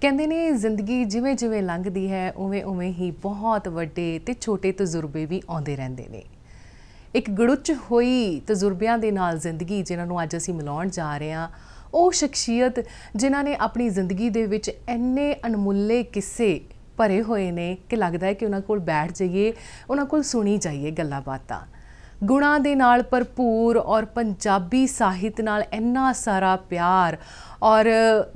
ਕਹਿੰਦੇ ਨੇ ਜ਼ਿੰਦਗੀ ਜਿਵੇਂ ਜਿਵੇਂ ਲੰਘਦੀ ਹੈ ਉਵੇਂ ਉਵੇਂ ਹੀ ਬਹੁਤ ਵੱਡੇ ਤੇ ਛੋਟੇ ਤਜਰਬੇ ਵੀ ਆਉਂਦੇ ਰਹਿੰਦੇ ਨੇ ਇੱਕ ਗੜੁੱਚ ਹੋਈ ਤਜਰਬਿਆਂ ਦੇ ਨਾਲ ਜ਼ਿੰਦਗੀ ਜਿਨ੍ਹਾਂ ਨੂੰ ਅੱਜ ਅਸੀਂ ਮਿਲਾਉਣ ਜਾ ਰਹੇ ਹਾਂ ਉਹ ਸ਼ਖਸੀਅਤ ਜਿਨ੍ਹਾਂ ਨੇ ਆਪਣੀ ਜ਼ਿੰਦਗੀ ਦੇ ਵਿੱਚ ਐਨੇ ਅਣਮੁੱਲੇ ਕਿੱਸੇ ਭਰੇ ਹੋਏ ਨੇ ਕਿ ਲੱਗਦਾ ਹੈ ਕਿ ਉਹਨਾਂ ਕੋਲ ਬੈਠ ਜਾਈਏ ਉਹਨਾਂ ਕੋਲ ਸੁਣੀ ਜਾਈਏ ਗੱਲਾਂ ਬਾਤਾਂ ਗੁਣਾ ਦੇ ਨਾਲ ਭਰਪੂਰ ਔਰ ਪੰਜਾਬੀ ਸਾਹਿਤ ਨਾਲ ਇੰਨਾ ਸਾਰਾ ਪਿਆਰ ਔਰ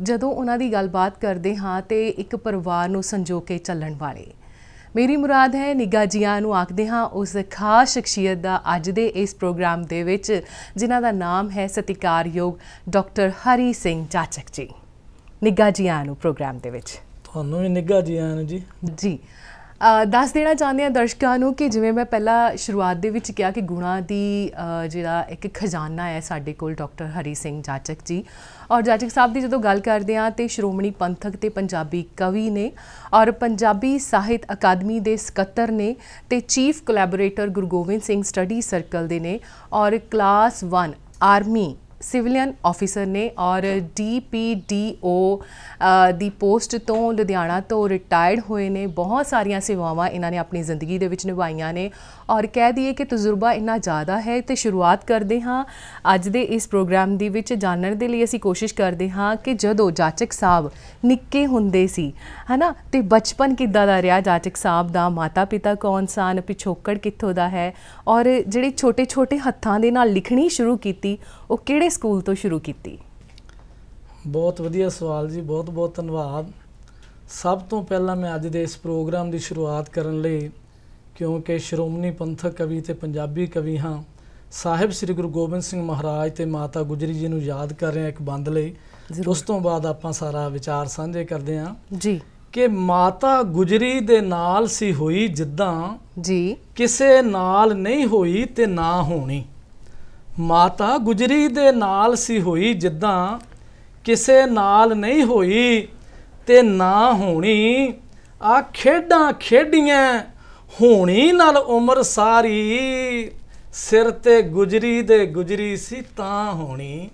ਜਦੋਂ ਉਹਨਾਂ ਦੀ ਗੱਲਬਾਤ ਕਰਦੇ ਹਾਂ ਤੇ ਇੱਕ ਪਰਿਵਾਰ ਨੂੰ ਸੰਜੋ ਕੇ ਚੱਲਣ ਵਾਲੇ ਮੇਰੀ ਮੁਰਾਦ ਹੈ ਨਿਗਾ ਜੀਆਂ ਨੂੰ ਆਖਦੇ ਹਾਂ ਉਸ ਖਾਸ ਸ਼ਖਸੀਅਤ ਦਾ ਅੱਜ ਦੇ ਇਸ ਪ੍ਰੋਗਰਾਮ ਦੇ ਵਿੱਚ ਜਿਨ੍ਹਾਂ ਦਾ ਨਾਮ ਹੈ ਸਤਿਕਾਰਯੋਗ ਡਾਕਟਰ ਹਰੀ ਸਿੰਘ ਚਾਚਕ ਜੀ ਨਿਗਾ ਜੀਆਂ ਨੂੰ ਪ੍ਰੋਗਰਾਮ ਦੇ ਵਿੱਚ ਤੁਹਾਨੂੰ ਵੀ ਨਿਗਾ ਜੀਆਂ ਨੂੰ ਜੀ ਜੀ ਦੱਸ ਦੇਣਾ ਚਾਹੁੰਦੇ ਆ ਦਰਸ਼ਕਾਂ ਨੂੰ ਕਿ ਜਿਵੇਂ ਮੈਂ ਪਹਿਲਾਂ ਸ਼ੁਰੂਆਤ ਦੇ ਵਿੱਚ ਕਿਹਾ ਕਿ ਗੁਣਾ ਦੀ ਜਿਹੜਾ ਇੱਕ ਖਜ਼ਾਨਾ ਹੈ ਸਾਡੇ ਕੋਲ ਡਾਕਟਰ ਹਰੀ ਸਿੰਘ ਜਾਚਕ ਜੀ ਔਰ ਜਾਚਕ ਸਾਹਿਬ ਦੀ ਜਦੋਂ ਗੱਲ ਕਰਦੇ ਆ ਤੇ ਸ਼੍ਰੋਮਣੀ ਪੰਥਕ ਤੇ ਪੰਜਾਬੀ ਕਵੀ ਨੇ ਔਰ ਪੰਜਾਬੀ ਸਾਹਿਤ ਅਕਾਦਮੀ ਦੇ ਸਕੱਤਰ ਨੇ ਤੇ chief collaborator Gurgobind Singh study circle ਦੇ ਨੇ ਔਰ ਕਲਾਸ 1 ਆਰਮੀ ਸਿਵਲੀਅਨ ਆਫੀਸਰ ਨੇ ਔਰ ਡੀਪੀਡੀਓ ਦੀ ਪੋਸਟ ਤੋਂ ਲੁਧਿਆਣਾ ਤੋਂ ਰਿਟਾਇਰਡ ਹੋਏ ਨੇ ਬਹੁਤ ਸਾਰੀਆਂ ਸੇਵਾਵਾਂ ਇਹਨਾਂ ਨੇ ਆਪਣੀ ਜ਼ਿੰਦਗੀ ਦੇ ਵਿੱਚ ਨਿਭਾਈਆਂ ਨੇ ਔਰ ਕਹਿ ਦਈਏ ਕਿ ਤਜਰਬਾ ਇੰਨਾ ਜ਼ਿਆਦਾ ਹੈ ਤੇ ਸ਼ੁਰੂਆਤ ਕਰਦੇ ਹਾਂ ਅੱਜ ਦੇ ਇਸ ਪ੍ਰੋਗਰਾਮ ਦੇ ਵਿੱਚ ਜਾਣਨ ਦੇ ਲਈ ਅਸੀਂ ਕੋਸ਼ਿਸ਼ ਕਰਦੇ ਹਾਂ ਕਿ ਜਦੋਂ ਜਾਚਕ ਸਾਹਿਬ ਨਿੱਕੇ ਹੁੰਦੇ ਸੀ ਹਨਾ ਤੇ ਬਚਪਨ ਕਿੱਦਾਂ ਦਾ ਰਿਹਾ ਜਾਚਕ ਸਾਹਿਬ ਦਾ ਮਾਤਾ ਪਿਤਾ ਕੌਣ ਸਨ ਪਿਛੋਕੜ ਕਿੱਥੋਂ ਦਾ ਹੈ ਔਰ ਜਿਹੜੇ ਛੋਟੇ ਛੋਟੇ ਹੱਥਾਂ ਦੇ ਨਾਲ ਲਿਖਣੀ ਸ਼ੁਰੂ ਕੀਤੀ ਉਹ ਕਿਹੜੇ ਸਕੂਲ ਤੋਂ ਸ਼ੁਰੂ ਕੀਤੀ ਬਹੁਤ ਵਧੀਆ ਸਵਾਲ ਜੀ ਬਹੁਤ ਬਹੁਤ ਧੰਨਵਾਦ ਸਭ ਤੋਂ ਪਹਿਲਾਂ ਮੈਂ ਅੱਜ ਦੇ ਇਸ ਪ੍ਰੋਗਰਾਮ ਦੀ ਸ਼ੁਰੂਆਤ ਕਰਨ ਲਈ ਕਿਉਂਕਿ ਸ਼੍ਰੋਮਣੀ ਪੰਥਕ ਕਵੀ ਤੇ ਪੰਜਾਬੀ ਕਵੀ ਹਾਂ ਸਾਹਿਬ ਸ੍ਰੀ ਗੁਰੂ ਗੋਬਿੰਦ ਸਿੰਘ ਮਹਾਰਾਜ ਤੇ ਮਾਤਾ ਗੁਜਰੀ ਜੀ ਨੂੰ ਯਾਦ ਕਰ ਰਿਹਾ ਇੱਕ ਬੰਦ ਲਈ ਉਸ ਤੋਂ ਬਾਅਦ ਆਪਾਂ ਸਾਰਾ ਵਿਚਾਰ ਸਾਂਝੇ ਕਰਦੇ ਹਾਂ ਜੀ ਕਿ ਮਾਤਾ ਗੁਜਰੀ ਦੇ ਨਾਲ ਸੀ ਹੋਈ ਜਿੱਦਾਂ ਜੀ ਕਿਸੇ ਨਾਲ ਨਹੀਂ ਹੋਈ ਤੇ ਨਾ ਹੋਣੀ ਮਾਤਾ ਗੁਜਰੀ ਦੇ ਨਾਲ ਸੀ ਹੋਈ ਜਿੱਦਾਂ ਕਿਸੇ ਨਾਲ ਨਹੀਂ ਹੋਈ ਤੇ ਨਾ ਹੋਣੀ ਆ ਖੇਡਾਂ ਖੇਡੀਆਂ ਹੋਣੀ ਨਾਲ ਉਮਰ ਸਾਰੀ ਸਿਰ ਤੇ ਗੁਜਰੀ ਦੇ ਗੁਜਰੀ ਸੀ ਤਾਂ ਹੋਣੀ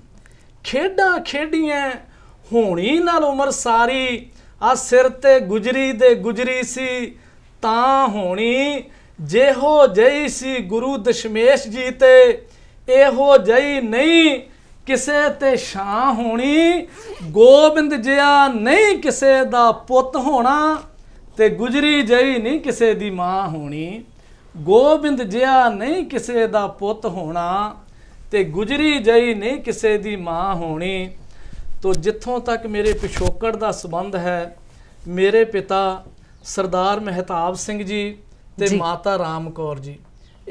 ਖੇਡਾਂ ਖੇਡੀਆਂ ਹੋਣੀ ਨਾਲ ਉਮਰ ਸਾਰੀ ਆ ਸਿਰ ਤੇ ਗੁਜਰੀ ਦੇ ਗੁਜਰੀ ਸੀ ਤਾਂ ਹੋਣੀ ਜਿਹੋ ਜਈ ਸੀ ਗੁਰੂ ਦਸ਼ਮੇਸ਼ ਜੀ ਤੇ ਇਹੋ ਜਈ ਨਹੀਂ ਕਿਸੇ ਤੇ ਛਾਂ ਹੋਣੀ ਗੋਬਿੰਦ ਜਿਆ ਨਹੀਂ ਕਿਸੇ ਦਾ ਪੁੱਤ ਹੋਣਾ ਤੇ ਗੁਜਰੀ ਜਈ ਨਹੀਂ ਕਿਸੇ ਦੀ ਮਾਂ ਹੋਣੀ ਗੋਬਿੰਦ ਜਿਆ ਨਹੀਂ ਕਿਸੇ ਦਾ ਪੁੱਤ ਹੋਣਾ ਤੇ ਗੁਜਰੀ ਜਈ ਨਹੀਂ ਕਿਸੇ ਦੀ ਮਾਂ ਹੋਣੀ ਤੋ ਜਿੱਥੋਂ ਤੱਕ ਮੇਰੇ ਪਿਛੋਕੜ ਦਾ ਸਬੰਧ ਹੈ ਮੇਰੇ ਪਿਤਾ ਸਰਦਾਰ ਮਹਿਤਾਬ ਸਿੰਘ ਜੀ ਤੇ ਮਾਤਾ ਰਾਮ ਕੌਰ ਜੀ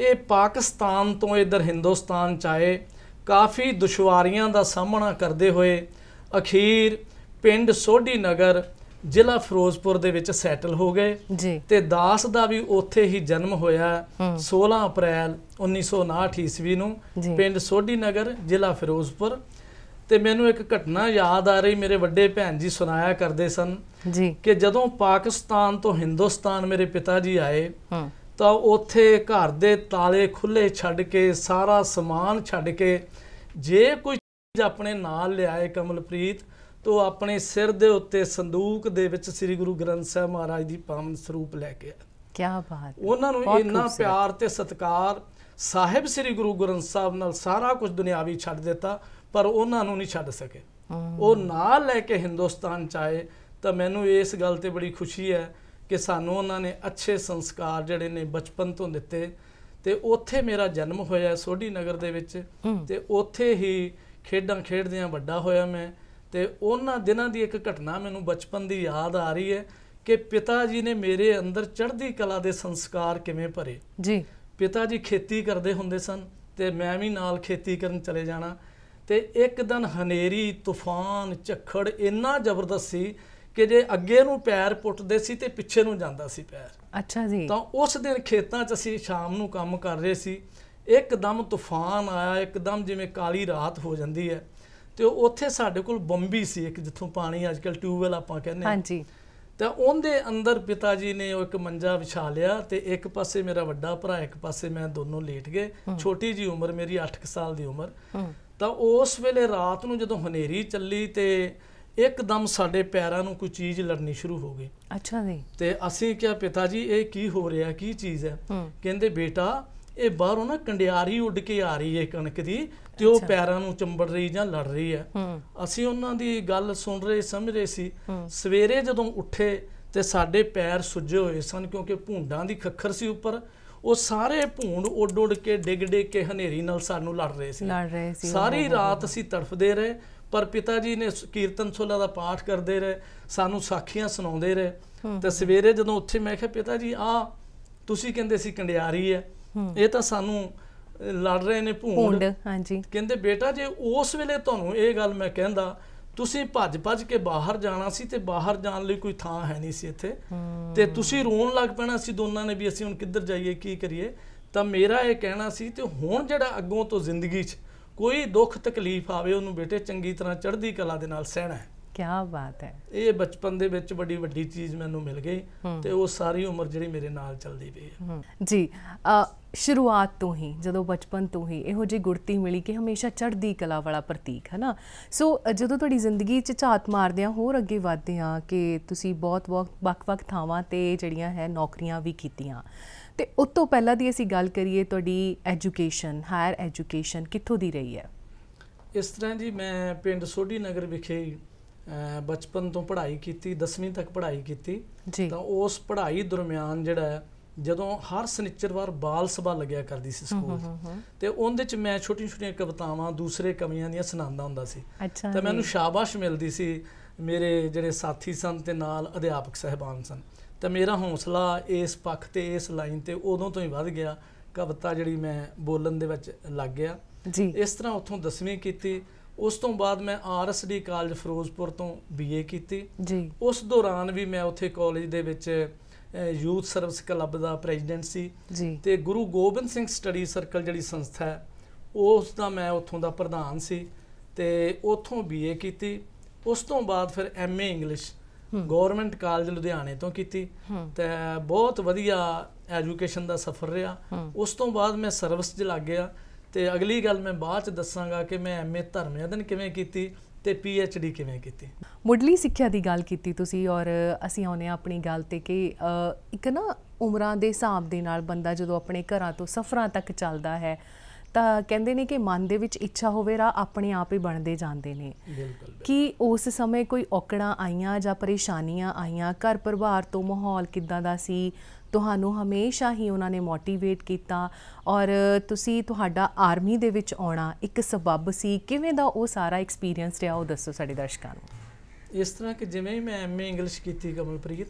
ਇਹ ਪਾਕਿਸਤਾਨ ਤੋਂ ਇਧਰ ਹਿੰਦੁਸਤਾਨ ਚ ਆਏ ਕਾਫੀ ਦੁਸ਼ਵਾਰੀਆਂ ਦਾ ਸਾਹਮਣਾ ਕਰਦੇ ਹੋਏ ਅਖੀਰ ਪਿੰਡ ਸੋਢੀ ਨਗਰ ਜ਼ਿਲ੍ਹਾ ਫਿਰੋਜ਼ਪੁਰ ਦੇ ਵਿੱਚ ਸੈਟਲ ਹੋ ਗਏ ਤੇ ਦਾਸ ਦਾ ਵੀ ਉੱਥੇ ਹੀ ਜਨਮ ਹੋਇਆ 16 ਅਪ੍ਰੈਲ 1959 ਈਸਵੀ ਨੂੰ ਪਿੰਡ ਸੋਢੀ ਨਗਰ ਜ਼ਿਲ੍ਹਾ ਫਿਰੋਜ਼ਪੁਰ ਤੇ ਮੈਨੂੰ ਇੱਕ ਘਟਨਾ ਯਾਦ ਆ ਰਹੀ ਮੇਰੇ ਵੱਡੇ ਭੈਣ ਜੀ ਸੁਣਾਇਆ ਕਰਦੇ ਸਨ ਜੀ ਕਿ ਜਦੋਂ ਪਾਕਿਸਤਾਨ ਤੋਂ ਹਿੰਦੁਸਤਾਨ ਮੇਰੇ ਪਿਤਾ ਜੀ ਆਏ ਹਾਂ ਤਾਂ ਉੱਥੇ ਘਰ ਦੇ ਤਾਲੇ ਖੁੱਲੇ ਛੱਡ ਕੇ ਸਾਰਾ ਸਮਾਨ ਛੱਡ ਕੇ ਜੇ ਕੋਈ ਚੀਜ਼ ਆਪਣੇ ਨਾਲ ਲਿਆਏ ਕਮਲਪ੍ਰੀਤ ਤੋਂ ਆਪਣੇ ਸਿਰ ਦੇ ਉੱਤੇ ਸੰਦੂਕ ਦੇ ਵਿੱਚ ਸ੍ਰੀ ਗੁਰੂ ਗ੍ਰੰਥ ਸਾਹਿਬ ਮਹਾਰਾਜ ਦੀ ਪਾਵਨ ਸਰੂਪ ਲੈ ਕੇ ਕੀ ਬਾਤ ਉਹਨਾਂ ਨੂੰ ਇੰਨਾ ਪਿਆਰ ਤੇ ਸਤਿਕਾਰ ਸਾਹਿਬ ਸ੍ਰੀ ਗੁਰੂ ਗ੍ਰੰਥ ਸਾਹਿਬ ਨਾਲ ਸਾਰਾ ਕੁਝ ਦੁਨਿਆਵੀ ਛੱਡ ਦਿੱਤਾ ਪਰ ਉਹਨਾਂ ਨੂੰ ਨਹੀਂ ਛੱਡ ਸਕੇ ਉਹ ਨਾਲ ਲੈ ਕੇ ਹਿੰਦੁਸਤਾਨ ਚ ਆਏ ਤਾਂ ਮੈਨੂੰ ਇਸ ਗੱਲ ਤੇ ਬੜੀ ਖੁਸ਼ੀ ਹੈ ਕਿ ਸਾਨੂੰ ਉਹਨਾਂ ਨੇ ਅੱਛੇ ਸੰਸਕਾਰ ਜਿਹੜੇ ਨੇ ਬਚਪਨ ਤੋਂ ਦਿੱਤੇ ਤੇ ਉੱਥੇ ਮੇਰਾ ਜਨਮ ਹੋਇਆ ਸੋਢੀ ਨਗਰ ਦੇ ਵਿੱਚ ਤੇ ਉੱਥੇ ਹੀ ਖੇਡਾਂ ਖੇਡਦਿਆਂ ਵੱਡਾ ਹੋਇਆ ਮੈਂ ਤੇ ਉਹਨਾਂ ਦਿਨਾਂ ਦੀ ਇੱਕ ਘਟਨਾ ਮੈਨੂੰ ਬਚਪਨ ਦੀ ਯਾਦ ਆ ਰਹੀ ਹੈ ਕਿ ਪਿਤਾ ਜੀ ਨੇ ਮੇਰੇ ਅੰਦਰ ਚੜ੍ਹਦੀ ਕਲਾ ਦੇ ਸੰਸਕਾਰ ਕਿਵੇਂ ਭਰੇ ਜੀ ਪਿਤਾ ਜੀ ਖੇਤੀ ਕਰਦੇ ਹੁੰਦੇ ਸਨ ਤੇ ਮੈਂ ਵੀ ਨਾਲ ਖੇਤੀ ਕਰਨ ਚਲੇ ਜਾਣਾ ਤੇ ਇੱਕ ਦਿਨ ਹਨੇਰੀ ਤੂਫਾਨ ਝੱਖੜ ਇੰਨਾ ਜ਼ਬਰਦਸਤ ਸੀ ਕਿ ਜੇ ਅੱਗੇ ਨੂੰ ਪੈਰ ਪੁੱਟਦੇ ਸੀ ਤੇ ਪਿੱਛੇ ਨੂੰ ਜਾਂਦਾ ਸੀ ਪੈਰ ਅੱਛਾ ਜੀ ਤਾਂ ਉਸ ਦਿਨ ਖੇਤਾਂ 'ਚ ਅਸੀਂ ਸ਼ਾਮ ਨੂੰ ਕੰਮ ਕਰ ਰਹੇ ਸੀ ਇੱਕਦਮ ਤੂਫਾਨ ਆਇਆ ਇੱਕਦਮ ਜਿਵੇਂ ਕਾਲੀ ਰਾਤ ਹੋ ਜਾਂਦੀ ਹੈ ਤੇ ਉੱਥੇ ਸਾਡੇ ਕੋਲ ਬੰਬੀ ਸੀ ਇੱਕ ਜਿੱਥੋਂ ਪਾਣੀ ਅੱਜਕੱਲ ਟਿਊਬਵੈਲ ਆਪਾਂ ਕਹਿੰਦੇ ਹਾਂ ਹਾਂਜੀ ਤਾਂ ਉਹਦੇ ਅੰਦਰ ਪਿਤਾ ਜੀ ਨੇ ਉਹ ਇੱਕ ਮੰਜਾ ਵਿਛਾ ਲਿਆ ਤੇ ਇੱਕ ਪਾਸੇ ਮੇਰਾ ਵੱਡਾ ਭਰਾ ਇੱਕ ਪਾਸੇ ਮੈਂ ਦੋਨੋਂ ਲੇਟ ਗਏ ਛੋਟੀ ਜੀ ਉਮਰ ਮੇਰੀ 8 ਸਾਲ ਦੀ ਉਮਰ ਤਾਂ ਉਸ ਵੇਲੇ ਰਾਤ ਨੂੰ ਜਦੋਂ ਹਨੇਰੀ ਚੱਲੀ ਤੇ ਇੱਕਦਮ ਸਾਡੇ ਪੈਰਾਂ ਨੂੰ ਕੋਈ ਚੀਜ਼ ਲੜਨੀ ਸ਼ੁਰੂ ਹੋ ਗਈ ਅੱਛਾ ਜੀ ਤੇ ਅਸੀਂ ਕਿਹਾ ਪਿਤਾ ਜੀ ਇਹ ਕੀ ਹੋ ਰਿਹਾ ਕੀ ਚੀਜ਼ ਹੈ ਕਹਿੰਦੇ ਬੇਟਾ ਇਹ ਬਾਹਰੋਂ ਨਾ ਕੰਡਿਆਰੀ ਉੱਡ ਕੇ ਆ ਰਹੀ ਹੈ ਕਣਕ ਦੀ ਤੇ ਉਹ ਪੈਰਾਂ ਨੂੰ ਚੰਬੜ ਰਹੀ ਜਾਂ ਲੜ ਰਹੀ ਹੈ ਅਸੀਂ ਉਹਨਾਂ ਦੀ ਗੱਲ ਸੁਣ ਰਹੇ ਸਮਝ ਰਹੇ ਸੀ ਸਵੇਰੇ ਜਦੋਂ ਉੱਠੇ ਤੇ ਸਾਡੇ ਪੈਰ ਸੁੱਜੇ ਹੋਏ ਸਨ ਕਿਉਂਕਿ ਭੂੰਡਾਂ ਦੀ ਖੱਖਰ ਸੀ ਉੱਪਰ ਉਹ ਸਾਰੇ ਭੂੰਡ ਉੱਡ ਉੱਡ ਕੇ ਡਿੱਗ ਡਿੱਗ ਕੇ ਹਨੇਰੀ ਨਾਲ ਸਾਨੂੰ ਲੜ ਰਹੇ ਸੀ ਲੜ ਰਹੇ ਸੀ ਸਾਰੀ ਰਾਤ ਅਸੀਂ ਤੜਫਦੇ ਰਹੇ ਪਰ ਪਿਤਾ ਜੀ ਨੇ ਕੀਰਤਨ ਸੋਲਾ ਦਾ ਪਾਠ ਕਰਦੇ ਰਹੇ ਸਾਨੂੰ ਸਾਖੀਆਂ ਸੁਣਾਉਂਦੇ ਰਹੇ ਤੇ ਸਵੇਰੇ ਜਦੋਂ ਉੱਥੇ ਮੈਂ ਕਿਹਾ ਪਿਤਾ ਜੀ ਆ ਤੁਸੀਂ ਕਹਿੰਦੇ ਸੀ ਕੰਡਿਆਰੀ ਹੈ ਇਹ ਤਾਂ ਸਾਨੂੰ ਲੜ ਰਹੇ ਨੇ ਭੂੰਡ ਹਾਂਜੀ ਕਹਿੰਦੇ ਬੇਟਾ ਜੇ ਉਸ ਵੇਲੇ ਤੁਹਾਨੂੰ ਇਹ ਗੱਲ ਮੈਂ ਕਹਿੰਦਾ ਤੁਸੀਂ ਭੱਜ ਭੱਜ ਕੇ ਬਾਹਰ ਜਾਣਾ ਸੀ ਤੇ ਬਾਹਰ ਜਾਣ ਲਈ ਕੋਈ ਥਾਂ ਹੈ ਨਹੀਂ ਸੀ ਇੱਥੇ ਤੇ ਤੁਸੀਂ ਰੋਣ ਲੱਗ ਪੈਣਾ ਸੀ ਦੋਨਾਂ ਨੇ ਵੀ ਅਸੀਂ ਹੁਣ ਕਿੱਧਰ ਜਾਈਏ ਕੀ ਕਰੀਏ ਤਾਂ ਮੇਰਾ ਇਹ ਕਹਿਣਾ ਸੀ ਤੇ ਹੁਣ ਜਿਹੜਾ ਅੱਗੋਂ ਤੋਂ ਜ਼ਿੰਦਗੀ 'ਚ ਕੋਈ ਦੁੱਖ ਤਕਲੀਫ ਆਵੇ ਉਹਨੂੰ ਬੇਟੇ ਚੰਗੀ ਤਰ੍ਹਾਂ ਚੜ੍ਹਦੀ ਕਲਾ ਦੇ ਨਾਲ ਸਹਿਣਾ ਹੈ ਕੀ ਬਾਤ ਹੈ ਇਹ ਬਚਪਨ ਦੇ ਵਿੱਚ ਬੜੀ ਵੱਡੀ ਚੀਜ਼ ਮੈਨੂੰ ਮਿਲ ਗਈ ਤੇ ਉਹ ਸਾਰੀ ਉਮਰ ਜਿਹੜੀ ਮੇਰੇ ਨਾਲ ਚੱਲਦੀ ਪਈ ਹੈ ਜੀ ਸ਼ੁਰੂਆਤ ਤੋਂ ਹੀ ਜਦੋਂ ਬਚਪਨ ਤੋਂ ਹੀ ਇਹੋ ਜਿਹੀ ਗੁੜਤੀ ਮਿਲੀ ਕਿ ਹਮੇਸ਼ਾ ਚੜ੍ਹਦੀ ਕਲਾ ਵਾਲਾ ਪ੍ਰਤੀਕ ਹੈ ਨਾ ਸੋ ਜਦੋਂ ਤੁਹਾਡੀ ਜ਼ਿੰਦਗੀ 'ਚ ਝਾਤ ਮਾਰਦੇ ਆ ਹੋਰ ਅੱਗੇ ਵਧਦੇ ਆ ਕਿ ਤੁਸੀਂ ਬਹੁਤ ਬਹੁਤ ਵਕ ਵਕ ਥਾਵਾਂ ਤੇ ਜਿਹੜੀਆਂ ਹੈ ਨੌਕਰੀਆਂ ਵੀ ਕੀਤੀਆਂ ਤੇ ਉਸ ਤੋਂ ਪਹਿਲਾਂ ਦੀ ਅਸੀਂ ਗੱਲ ਕਰੀਏ ਤੁਹਾਡੀ ਐਜੂਕੇਸ਼ਨ ਹਾਇਰ ਐਜੂਕੇਸ਼ਨ ਕਿੱਥੋਂ ਦੀ ਰਹੀ ਹੈ ਇਸ ਤਰ੍ਹਾਂ ਜੀ ਮੈਂ ਪਿੰਡ ਸੋਢੀ ਨਗਰ ਵਿਖੇ ਬਚਪਨ ਤੋਂ ਪੜ੍ਹਾਈ ਕੀਤੀ 10ਵੀਂ ਤੱਕ ਪੜ੍ਹਾਈ ਕੀਤੀ ਤਾਂ ਉਸ ਪੜ੍ਹਾਈ ਦਰਮਿਆਨ ਜਿਹੜਾ ਜਦੋਂ ਹਰ ਸਨਿਚਰਵਾਰ ਬਾਲ ਸਭਾ ਲੱਗਿਆ ਕਰਦੀ ਸੀ ਸਕੂਲ ਤੇ ਉਹਦੇ ਚ ਮੈਂ ਛੋਟੀਆਂ ਛੋਟੀਆਂ ਕਵਿਤਾਵਾਂ ਦੂਸਰੇ ਕਵੀਆਂ ਦੀਆਂ ਸੁਣਾਉਂਦਾ ਹੁੰਦਾ ਸੀ ਤਾਂ ਮੈਨੂੰ ਸ਼ਾਬਾਸ਼ ਮਿਲਦੀ ਸੀ ਮੇਰੇ ਜਿਹੜੇ ਸਾਥੀ ਸਨ ਤੇ ਨਾਲ ਅਧਿਆਪਕ ਸਹਿਬਾਨ ਸਨ ਤਾਂ ਮੇਰਾ ਹੌਸਲਾ ਇਸ ਪੱਖ ਤੇ ਇਸ ਲਾਈਨ ਤੇ ਉਦੋਂ ਤੋਂ ਹੀ ਵੱਧ ਗਿਆ ਕਵਿਤਾ ਜਿਹੜੀ ਮੈਂ ਬੋਲਣ ਦੇ ਵਿੱਚ ਲੱਗ ਗਿਆ ਜੀ ਇਸ ਤਰ੍ਹਾਂ ਉੱਥੋਂ 10ਵੀਂ ਕੀਤੀ ਉਸ ਤੋਂ ਬਾਅਦ ਮੈਂ ਆਰਐਸਡੀ ਕਾਲਜ ਫਿਰੋਜ਼ਪੁਰ ਤੋਂ ਬੀਏ ਕੀਤੀ ਜੀ ਉਸ ਦੌਰਾਨ ਵੀ ਮੈਂ ਉੱਥੇ ਕਾਲਜ ਦੇ ਵਿੱਚ ਯੂਥ ਸਰਵਿਸ ਕਲੱਬ ਦਾ ਪ੍ਰੈਜ਼ੀਡੈਂਟ ਸੀ ਤੇ ਗੁਰੂ ਗੋਬਿੰਦ ਸਿੰਘ ਸਟੱਡੀ ਸਰਕਲ ਜਿਹੜੀ ਸੰਸਥਾ ਹੈ ਉਸ ਦਾ ਮੈਂ ਉੱਥੋਂ ਦਾ ਪ੍ਰਧਾਨ ਸੀ ਤੇ ਉੱਥੋਂ ਬੀਏ ਕੀਤੀ ਉਸ ਤੋਂ ਬਾਅਦ ਫਿਰ ਐਮਏ ਇੰਗਲਿਸ਼ ਗਵਰਨਮੈਂਟ ਕਾਲਜ ਲੁਧਿਆਣੇ ਤੋਂ ਕੀਤੀ ਤੇ ਬਹੁਤ ਵਧੀਆ ਐਜੂਕੇਸ਼ਨ ਦਾ ਸਫ਼ਰ ਰਿਹਾ ਉਸ ਤੋਂ ਬਾਅਦ ਮੈਂ ਸਰਵਿਸ 'ਚ ਲੱਗ ਗਿਆ ਤੇ ਅਗਲੀ ਗੱਲ ਮੈਂ ਬਾਅਦ 'ਚ ਦੱਸਾਂਗਾ ਕਿ ਮੈਂ ਐਮਏ ਧਰਮਯਦਨ ਕਿਵੇਂ ਕੀਤੀ ਤੇ ਪੀ ਐਚ ਡੀ ਕਿਵੇਂ ਕੀਤੀ ਮੁੱਢਲੀ ਸਿੱਖਿਆ ਦੀ ਗੱਲ ਕੀਤੀ ਤੁਸੀਂ ਔਰ ਅਸੀਂ ਆਉਨੇ ਆਪਣੀ ਗੱਲ ਤੇ ਕਿ ਇੱਕ ਨਾ ਉਮਰਾਂ ਦੇ ਹਿਸਾਬ ਦੇ ਨਾਲ ਬੰਦਾ ਜਦੋਂ ਆਪਣੇ ਘਰਾਂ ਤੋਂ ਸਫ਼ਰਾਂ ਤੱਕ ਚੱਲਦਾ ਹੈ ਤਾਂ ਕਹਿੰਦੇ ਨੇ ਕਿ ਮਨ ਦੇ ਵਿੱਚ ਇੱਛਾ ਹੋਵੇ ਰਾ ਆਪਣੇ ਆਪ ਹੀ ਬਣਦੇ ਜਾਂਦੇ ਨੇ ਕਿ ਉਸ ਸਮੇਂ ਕੋਈ ਔਕੜਾਂ ਆਈਆਂ ਜਾਂ ਪਰੇਸ਼ਾਨੀਆਂ ਆਈਆਂ ਘਰ ਪਰਿਵਾਰ ਤੋਂ ਮਾਹੌਲ ਕਿੱਦਾਂ ਦਾ ਸੀ ਤੁਹਾਨੂੰ ਹਮੇਸ਼ਾ ਹੀ ਉਹਨਾਂ ਨੇ ਮੋਟੀਵੇਟ ਕੀਤਾ ਔਰ ਤੁਸੀਂ ਤੁਹਾਡਾ ਆਰਮੀ ਦੇ ਵਿੱਚ ਆਉਣਾ ਇੱਕ ਸਬਬ ਸੀ ਕਿਵੇਂ ਦਾ ਉਹ ਸਾਰਾ ਐਕਸਪੀਰੀਅੰਸ ਰਿਹਾ ਉਹ ਦੱਸੋ ਸਾਡੇ ਦਰਸ਼ਕਾਂ ਨੂੰ ਇਸ ਤਰ੍ਹਾਂ ਕਿ ਜਿਵੇਂ ਮੈਂ ਐਮਏ ਇੰਗਲਿਸ਼ ਕੀਤੀ ਕਮਲਪ੍ਰੀਤ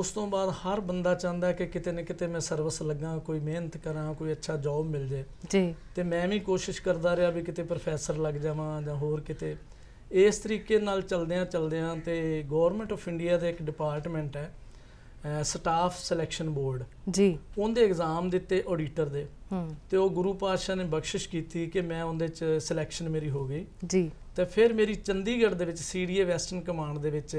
ਉਸ ਤੋਂ ਬਾਅਦ ਹਰ ਬੰਦਾ ਚਾਹੁੰਦਾ ਕਿ ਕਿਤੇ ਨਾ ਕਿਤੇ ਮੈਂ ਸਰਵਿਸ ਲੱਗਾ ਕੋਈ ਮਿਹਨਤ ਕਰਾਂ ਕੋਈ ਅੱਛਾ ਜੌਬ ਮਿਲ ਜੇ ਜੀ ਤੇ ਮੈਂ ਵੀ ਕੋਸ਼ਿਸ਼ ਕਰਦਾ ਰਿਹਾ ਵੀ ਕਿਤੇ ਪ੍ਰੋਫੈਸਰ ਲੱਗ ਜਾਵਾਂ ਜਾਂ ਹੋਰ ਕਿਤੇ ਇਸ ਤਰੀਕੇ ਨਾਲ ਚਲਦਿਆਂ ਚਲਦਿਆਂ ਤੇ ਗਵਰਨਮੈਂਟ ਆਫ ਇੰਡੀਆ ਦਾ ਇੱਕ ਡਿਪਾਰਟਮੈਂਟ ਹੈ ਸਟਾਫ ਸਿਲੈਕਸ਼ਨ ਬੋਰਡ ਜੀ ਉਹਦੇ ਐਗਜ਼ਾਮ ਦਿੱਤੇ ਆਡੀਟਰ ਦੇ ਤੇ ਉਹ ਗੁਰੂ ਪਾਤਸ਼ਾਹ ਨੇ ਬਖਸ਼ਿਸ਼ ਕੀਤੀ ਕਿ ਮੈਂ ਉਹਦੇ ਚ ਸਿਲੈਕਸ਼ਨ ਮੇਰੀ ਹੋ ਗਈ ਜੀ ਤੇ ਫਿਰ ਮੇਰੀ ਚੰਡੀਗੜ੍ਹ ਦੇ ਵਿੱਚ ਸੀਡੀਏ ਵੈਸਟਰਨ ਕਮਾਂਡ ਦੇ ਵਿੱਚ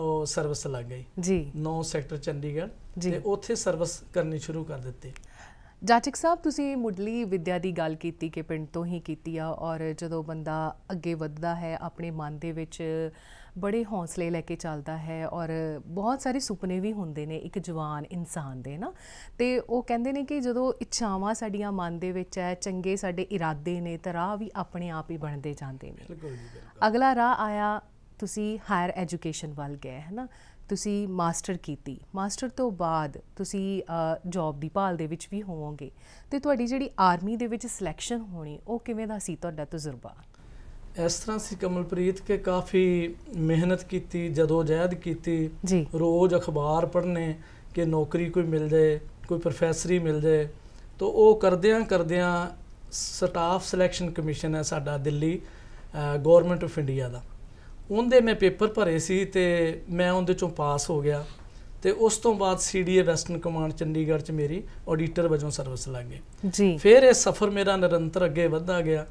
ਉਹ ਸਰਵਿਸ ਲੱਗ ਗਈ ਜੀ 9 ਸੈਕਟਰ ਚੰਡੀਗੜ੍ਹ ਤੇ ਉੱਥੇ ਸਰਵਿਸ ਕਰਨੀ ਸ਼ੁਰੂ ਕਰ ਦਿੱਤੀ ਜਾਟਿਕ ਸਾਹਿਬ ਤੁਸੀਂ ਮੁੱਢਲੀ ਵਿਦਿਆ ਦੀ ਗੱਲ ਕੀਤੀ ਕਿ ਪਿੰਡ ਤੋਂ ਹੀ ਕੀਤੀ ਆ ਔਰ ਜਦੋਂ ਬੰਦਾ ਅੱਗੇ ਵੱਧਦਾ ਹੈ ਆਪਣੇ ਮਨ ਦੇ ਵਿੱਚ ਬੜੇ ਹੌਸਲੇ ਲੈ ਕੇ ਚੱਲਦਾ ਹੈ ਔਰ ਬਹੁਤ ਸਾਰੇ ਸੁਪਨੇ ਵੀ ਹੁੰਦੇ ਨੇ ਇੱਕ ਜਵਾਨ ਇਨਸਾਨ ਦੇ ਨਾ ਤੇ ਉਹ ਕਹਿੰਦੇ ਨੇ ਕਿ ਜਦੋਂ ਇੱਛਾਵਾਂ ਸਾਡੀਆਂ ਮਨ ਦੇ ਵਿੱਚ ਹੈ ਚੰਗੇ ਸਾਡੇ ਇਰਾਦੇ ਨੇ ਤਾਂ ਰਾਹ ਵੀ ਆਪਣੇ ਆਪ ਹੀ ਬਣਦੇ ਜਾਂਦੇ ਨੇ ਅਗਲਾ ਰਾਹ ਆਇਆ ਤੁਸੀਂ ਹਾਇਰ ਐਜੂਕੇਸ਼ਨ ਵੱਲ ਗਏ ਹੈ ਨਾ ਤੁਸੀਂ ਮਾਸਟਰ ਕੀਤੀ ਮਾਸਟਰ ਤੋਂ ਬਾਅਦ ਤੁਸੀਂ ਜੌਬ ਦੀ ਭਾਲ ਦੇ ਵਿੱਚ ਵੀ ਹੋਵੋਗੇ ਤੇ ਤੁਹਾਡੀ ਜਿਹੜੀ ਆਰਮੀ ਦੇ ਵਿੱਚ ਸਿਲੈਕਸ਼ਨ ਹੋਣੀ ਉਹ ਕਿਵੇਂ ਦਾ ਸੀ ਤੁਹਾਡਾ ਤਜਰਬਾ ਇਸ ਤਰ੍ਹਾਂ ਸੀ ਕਮਲਪ੍ਰੀਤ ਕਿ ਕਾਫੀ ਮਿਹਨਤ ਕੀਤੀ ਜਦੋਂ ਜਹਿਦ ਕੀਤੀ ਰੋਜ਼ ਅਖਬਾਰ ਪੜ੍ਹਨੇ ਕਿ ਨੌਕਰੀ ਕੋਈ ਮਿਲ ਜਾਏ ਕੋਈ ਪ੍ਰੋਫੈਸਰੀ ਮਿਲ ਜਾਏ ਤੋ ਉਹ ਕਰਦਿਆਂ ਕਰਦਿਆਂ ਸਟਾਫ ਸਿਲੈਕਸ਼ਨ ਕਮਿਸ਼ਨ ਹੈ ਸਾਡਾ ਦਿੱਲੀ ਗਵਰਨਮੈਂਟ ਆਫ ਇੰਡੀਆ ਦਾ ਉਹਦੇ ਮੈਂ ਪੇਪਰ ਭਰੇ ਸੀ ਤੇ ਮੈਂ ਉਹਦੇ ਚੋਂ ਪਾਸ ਹੋ ਗਿਆ ਤੇ ਉਸ ਤੋਂ ਬਾਅਦ ਸੀਡੀਏ ਵੈਸਟਰਨ ਕਮਾਂਡ ਚੰਡੀਗੜ੍ਹ 'ਚ ਮੇਰੀ ਆਡੀਟਰ ਵਜੋਂ ਸਰਵਿਸ ਲੱਗ ਗਈ ਜੀ ਫਿਰ ਇਹ ਸਫ਼ਰ ਮੇਰਾ ਨਿਰੰਤਰ ਅੱਗੇ ਵਧਦਾ ਗਿਆ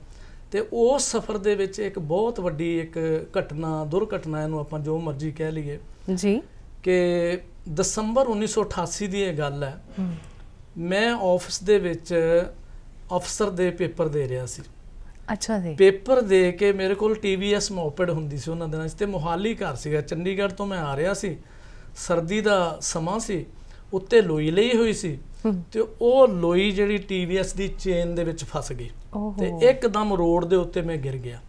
ਤੇ ਉਸ ਸਫ਼ਰ ਦੇ ਵਿੱਚ ਇੱਕ ਬਹੁਤ ਵੱਡੀ ਇੱਕ ਘਟਨਾ ਦੁਰਘਟਨਾ ਇਹਨੂੰ ਆਪਾਂ ਜੋ ਮਰਜ਼ੀ ਕਹਿ ਲਈਏ ਜੀ ਕਿ ਦਸੰਬਰ 1988 ਦੀ ਇਹ ਗੱਲ ਹੈ ਮੈਂ ਆਫਿਸ ਦੇ ਵਿੱਚ ਅਫਸਰ ਦੇ ਪੇਪਰ ਦੇ ਰਿਹਾ ਸੀ ਅੱਛਾ ਜੀ ਪੇਪਰ ਦੇ ਕੇ ਮੇਰੇ ਕੋਲ TVS ਮੋਪੈਡ ਹੁੰਦੀ ਸੀ ਉਹਨਾਂ ਦਿਨਾਂ 'ਚ ਤੇ ਮੋਹਾਲੀ ਘਰ ਸੀਗਾ ਚੰਡੀਗੜ੍ਹ ਤੋਂ ਮੈਂ ਆ ਰਿਹਾ ਸੀ ਸਰਦੀ ਦਾ ਸਮਾਂ ਸੀ ਉੱਤੇ ਲੋਈ ਲਈ ਹੋਈ ਸੀ ਤੇ ਉਹ ਲੋਈ ਜਿਹੜੀ TVS ਦੀ ਚੇਨ ਦੇ ਵਿੱਚ ਫਸ ਗਈ ਤੇ ਇੱਕਦਮ ਰੋਡ ਦੇ ਉੱਤੇ ਮੈਂ ਗਿਰ ਗਿਆ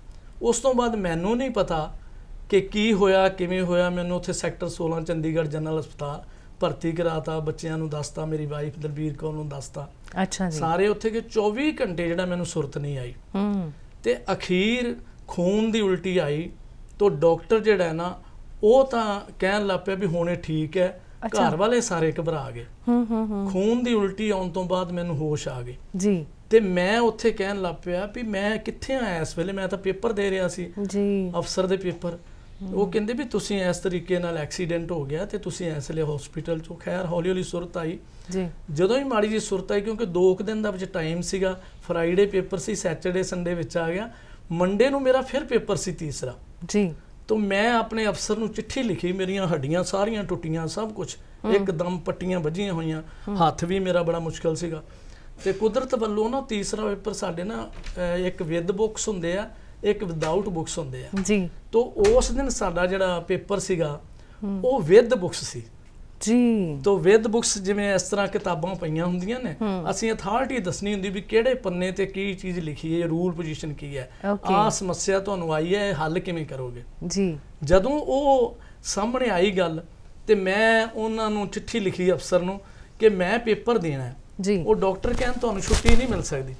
ਉਸ ਤੋਂ ਬਾਅਦ ਮੈਨੂੰ ਨਹੀਂ ਪਤਾ ਕਿ ਕੀ ਹੋਇਆ ਕਿਵੇਂ ਹੋਇਆ ਮੈਨੂੰ ਉੱਥੇ ਸੈਕਟਰ 16 ਚੰਡੀਗੜ੍ਹ ਜਨਰਲ ਹਸਪਤਾਲ ਭਰਤੀ ਕਰਾਤਾ ਬੱਚਿਆਂ ਨੂੰ ਦੱਸਤਾ ਮੇਰੀ ਵਾਈਫ ਦਲਬੀਰ ਕੌਰ ਨੂੰ ਦੱਸਤਾ ਅੱਛਾ ਜੀ ਸਾਰੇ ਉੱਥੇ ਕਿ 24 ਘੰਟੇ ਜਿਹੜਾ ਮੈਨੂੰ ਸੁਰਤ ਨਹੀਂ ਆਈ ਹੂੰ ਤੇ ਅਖੀਰ ਖੂਨ ਦੀ ਉਲਟੀ ਆਈ ਤੋਂ ਡਾਕਟਰ ਜਿਹੜਾ ਹੈ ਨਾ ਉਹ ਤਾਂ ਕਹਿਣ ਲੱਪਿਆ ਵੀ ਹੁਣੇ ਠੀਕ ਹੈ ਘਰ ਵਾਲੇ ਸਾਰੇ ਘਬਰਾ ਗਏ ਹੂੰ ਹੂੰ ਹੂੰ ਖੂਨ ਦੀ ਉਲਟੀ ਆਉਣ ਤੋਂ ਬਾਅਦ ਮੈਨੂੰ ਹੋਸ਼ ਆ ਗਈ ਜੀ ਤੇ ਮੈਂ ਉੱਥੇ ਕਹਿਣ ਲੱਪਿਆ ਵੀ ਮੈਂ ਕਿੱਥੇ ਆਇਆ ਇਸ ਵੇਲੇ ਮੈਂ ਤਾਂ ਪੇਪਰ ਦੇ ਰਿਹਾ ਸੀ ਜੀ ਅਫਸਰ ਦੇ ਪੇਪਰ ਉਹ ਕਹਿੰਦੇ ਵੀ ਤੁਸੀਂ ਇਸ ਤਰੀਕੇ ਨਾਲ ਐਕਸੀਡੈਂਟ ਹੋ ਗਿਆ ਤੇ ਤੁਸੀਂ ਇਸ ਲਈ ਹਸਪੀਟਲ ਚੋਂ ਖੈਰ ਹੌਲੀ ਹੌਲੀ ਸੁਰਤ ਆਈ ਜੀ ਜਦੋਂ ਹੀ ਮਾੜੀ ਜੀ ਸੁਰਤ ਆਈ ਕਿਉਂਕਿ 2 ਦਿਨ ਦਾ ਵਿੱਚ ਟਾਈਮ ਸੀਗਾ ਫਰਾਈਡੇ ਪੇਪਰ ਸੀ ਸੈਟਰਡੇ ਸੰਡੇ ਵਿੱਚ ਆ ਗਿਆ ਮੰਡੇ ਨੂੰ ਮੇਰਾ ਫਿਰ ਪੇਪਰ ਸੀ ਤੀਸਰਾ ਜੀ ਤੋਂ ਮੈਂ ਆਪਣੇ ਅਫਸਰ ਨੂੰ ਚਿੱਠੀ ਲਿਖੀ ਮੇਰੀਆਂ ਹੱਡੀਆਂ ਸਾਰੀਆਂ ਟੁੱਟੀਆਂ ਸਭ ਕੁਝ ਇੱਕਦਮ ਪੱਟੀਆਂ ਵੱਜੀਆਂ ਹੋਈਆਂ ਹੱਥ ਵੀ ਮੇਰਾ ਬੜਾ ਮੁਸ਼ਕਲ ਸੀਗਾ ਤੇ ਕੁਦਰਤ ਵੱਲੋਂ ਨਾ ਤੀਸਰਾ ਪੇਪਰ ਸਾਡੇ ਨਾ ਇੱਕ ਵਿਦ ਬੁੱਕਸ ਹੁੰਦੇ ਆ ਇੱਕ ਵਿਦਆਊਟ ਬੁక్స్ ਹੁੰਦੇ ਆ ਜੀ ਤੋਂ ਉਸ ਦਿਨ ਸਾਡਾ ਜਿਹੜਾ ਪੇਪਰ ਸੀਗਾ ਉਹ ਵਿਦ ਬੁక్స్ ਸੀ ਜੀ ਤੋਂ ਵਿਦ ਬੁక్స్ ਜਿਵੇਂ ਇਸ ਤਰ੍ਹਾਂ ਕਿਤਾਬਾਂ ਪਈਆਂ ਹੁੰਦੀਆਂ ਨੇ ਅਸੀਂ ਅਥਾਰਟੀ ਦੱਸਣੀ ਹੁੰਦੀ ਵੀ ਕਿਹੜੇ ਪੰਨੇ ਤੇ ਕੀ ਚੀਜ਼ ਲਿਖੀ ਹੈ ਰੂਲ ਪੋਜੀਸ਼ਨ ਕੀ ਹੈ ਆ ਸਮੱਸਿਆ ਤੁਹਾਨੂੰ ਆਈ ਹੈ ਹੱਲ ਕਿਵੇਂ ਕਰੋਗੇ ਜੀ ਜਦੋਂ ਉਹ ਸਾਹਮਣੇ ਆਈ ਗੱਲ ਤੇ ਮੈਂ ਉਹਨਾਂ ਨੂੰ ਚਿੱਠੀ ਲਿਖੀ ਅਫਸਰ ਨੂੰ ਕਿ ਮੈਂ ਪੇਪਰ ਦੇਣਾ ਹੈ ਜੀ ਉਹ ਡਾਕਟਰ ਕਹਿਣ ਤੁਹਾਨੂੰ ਛੁੱਟੀ ਨਹੀਂ ਮਿਲ ਸਕਦੀ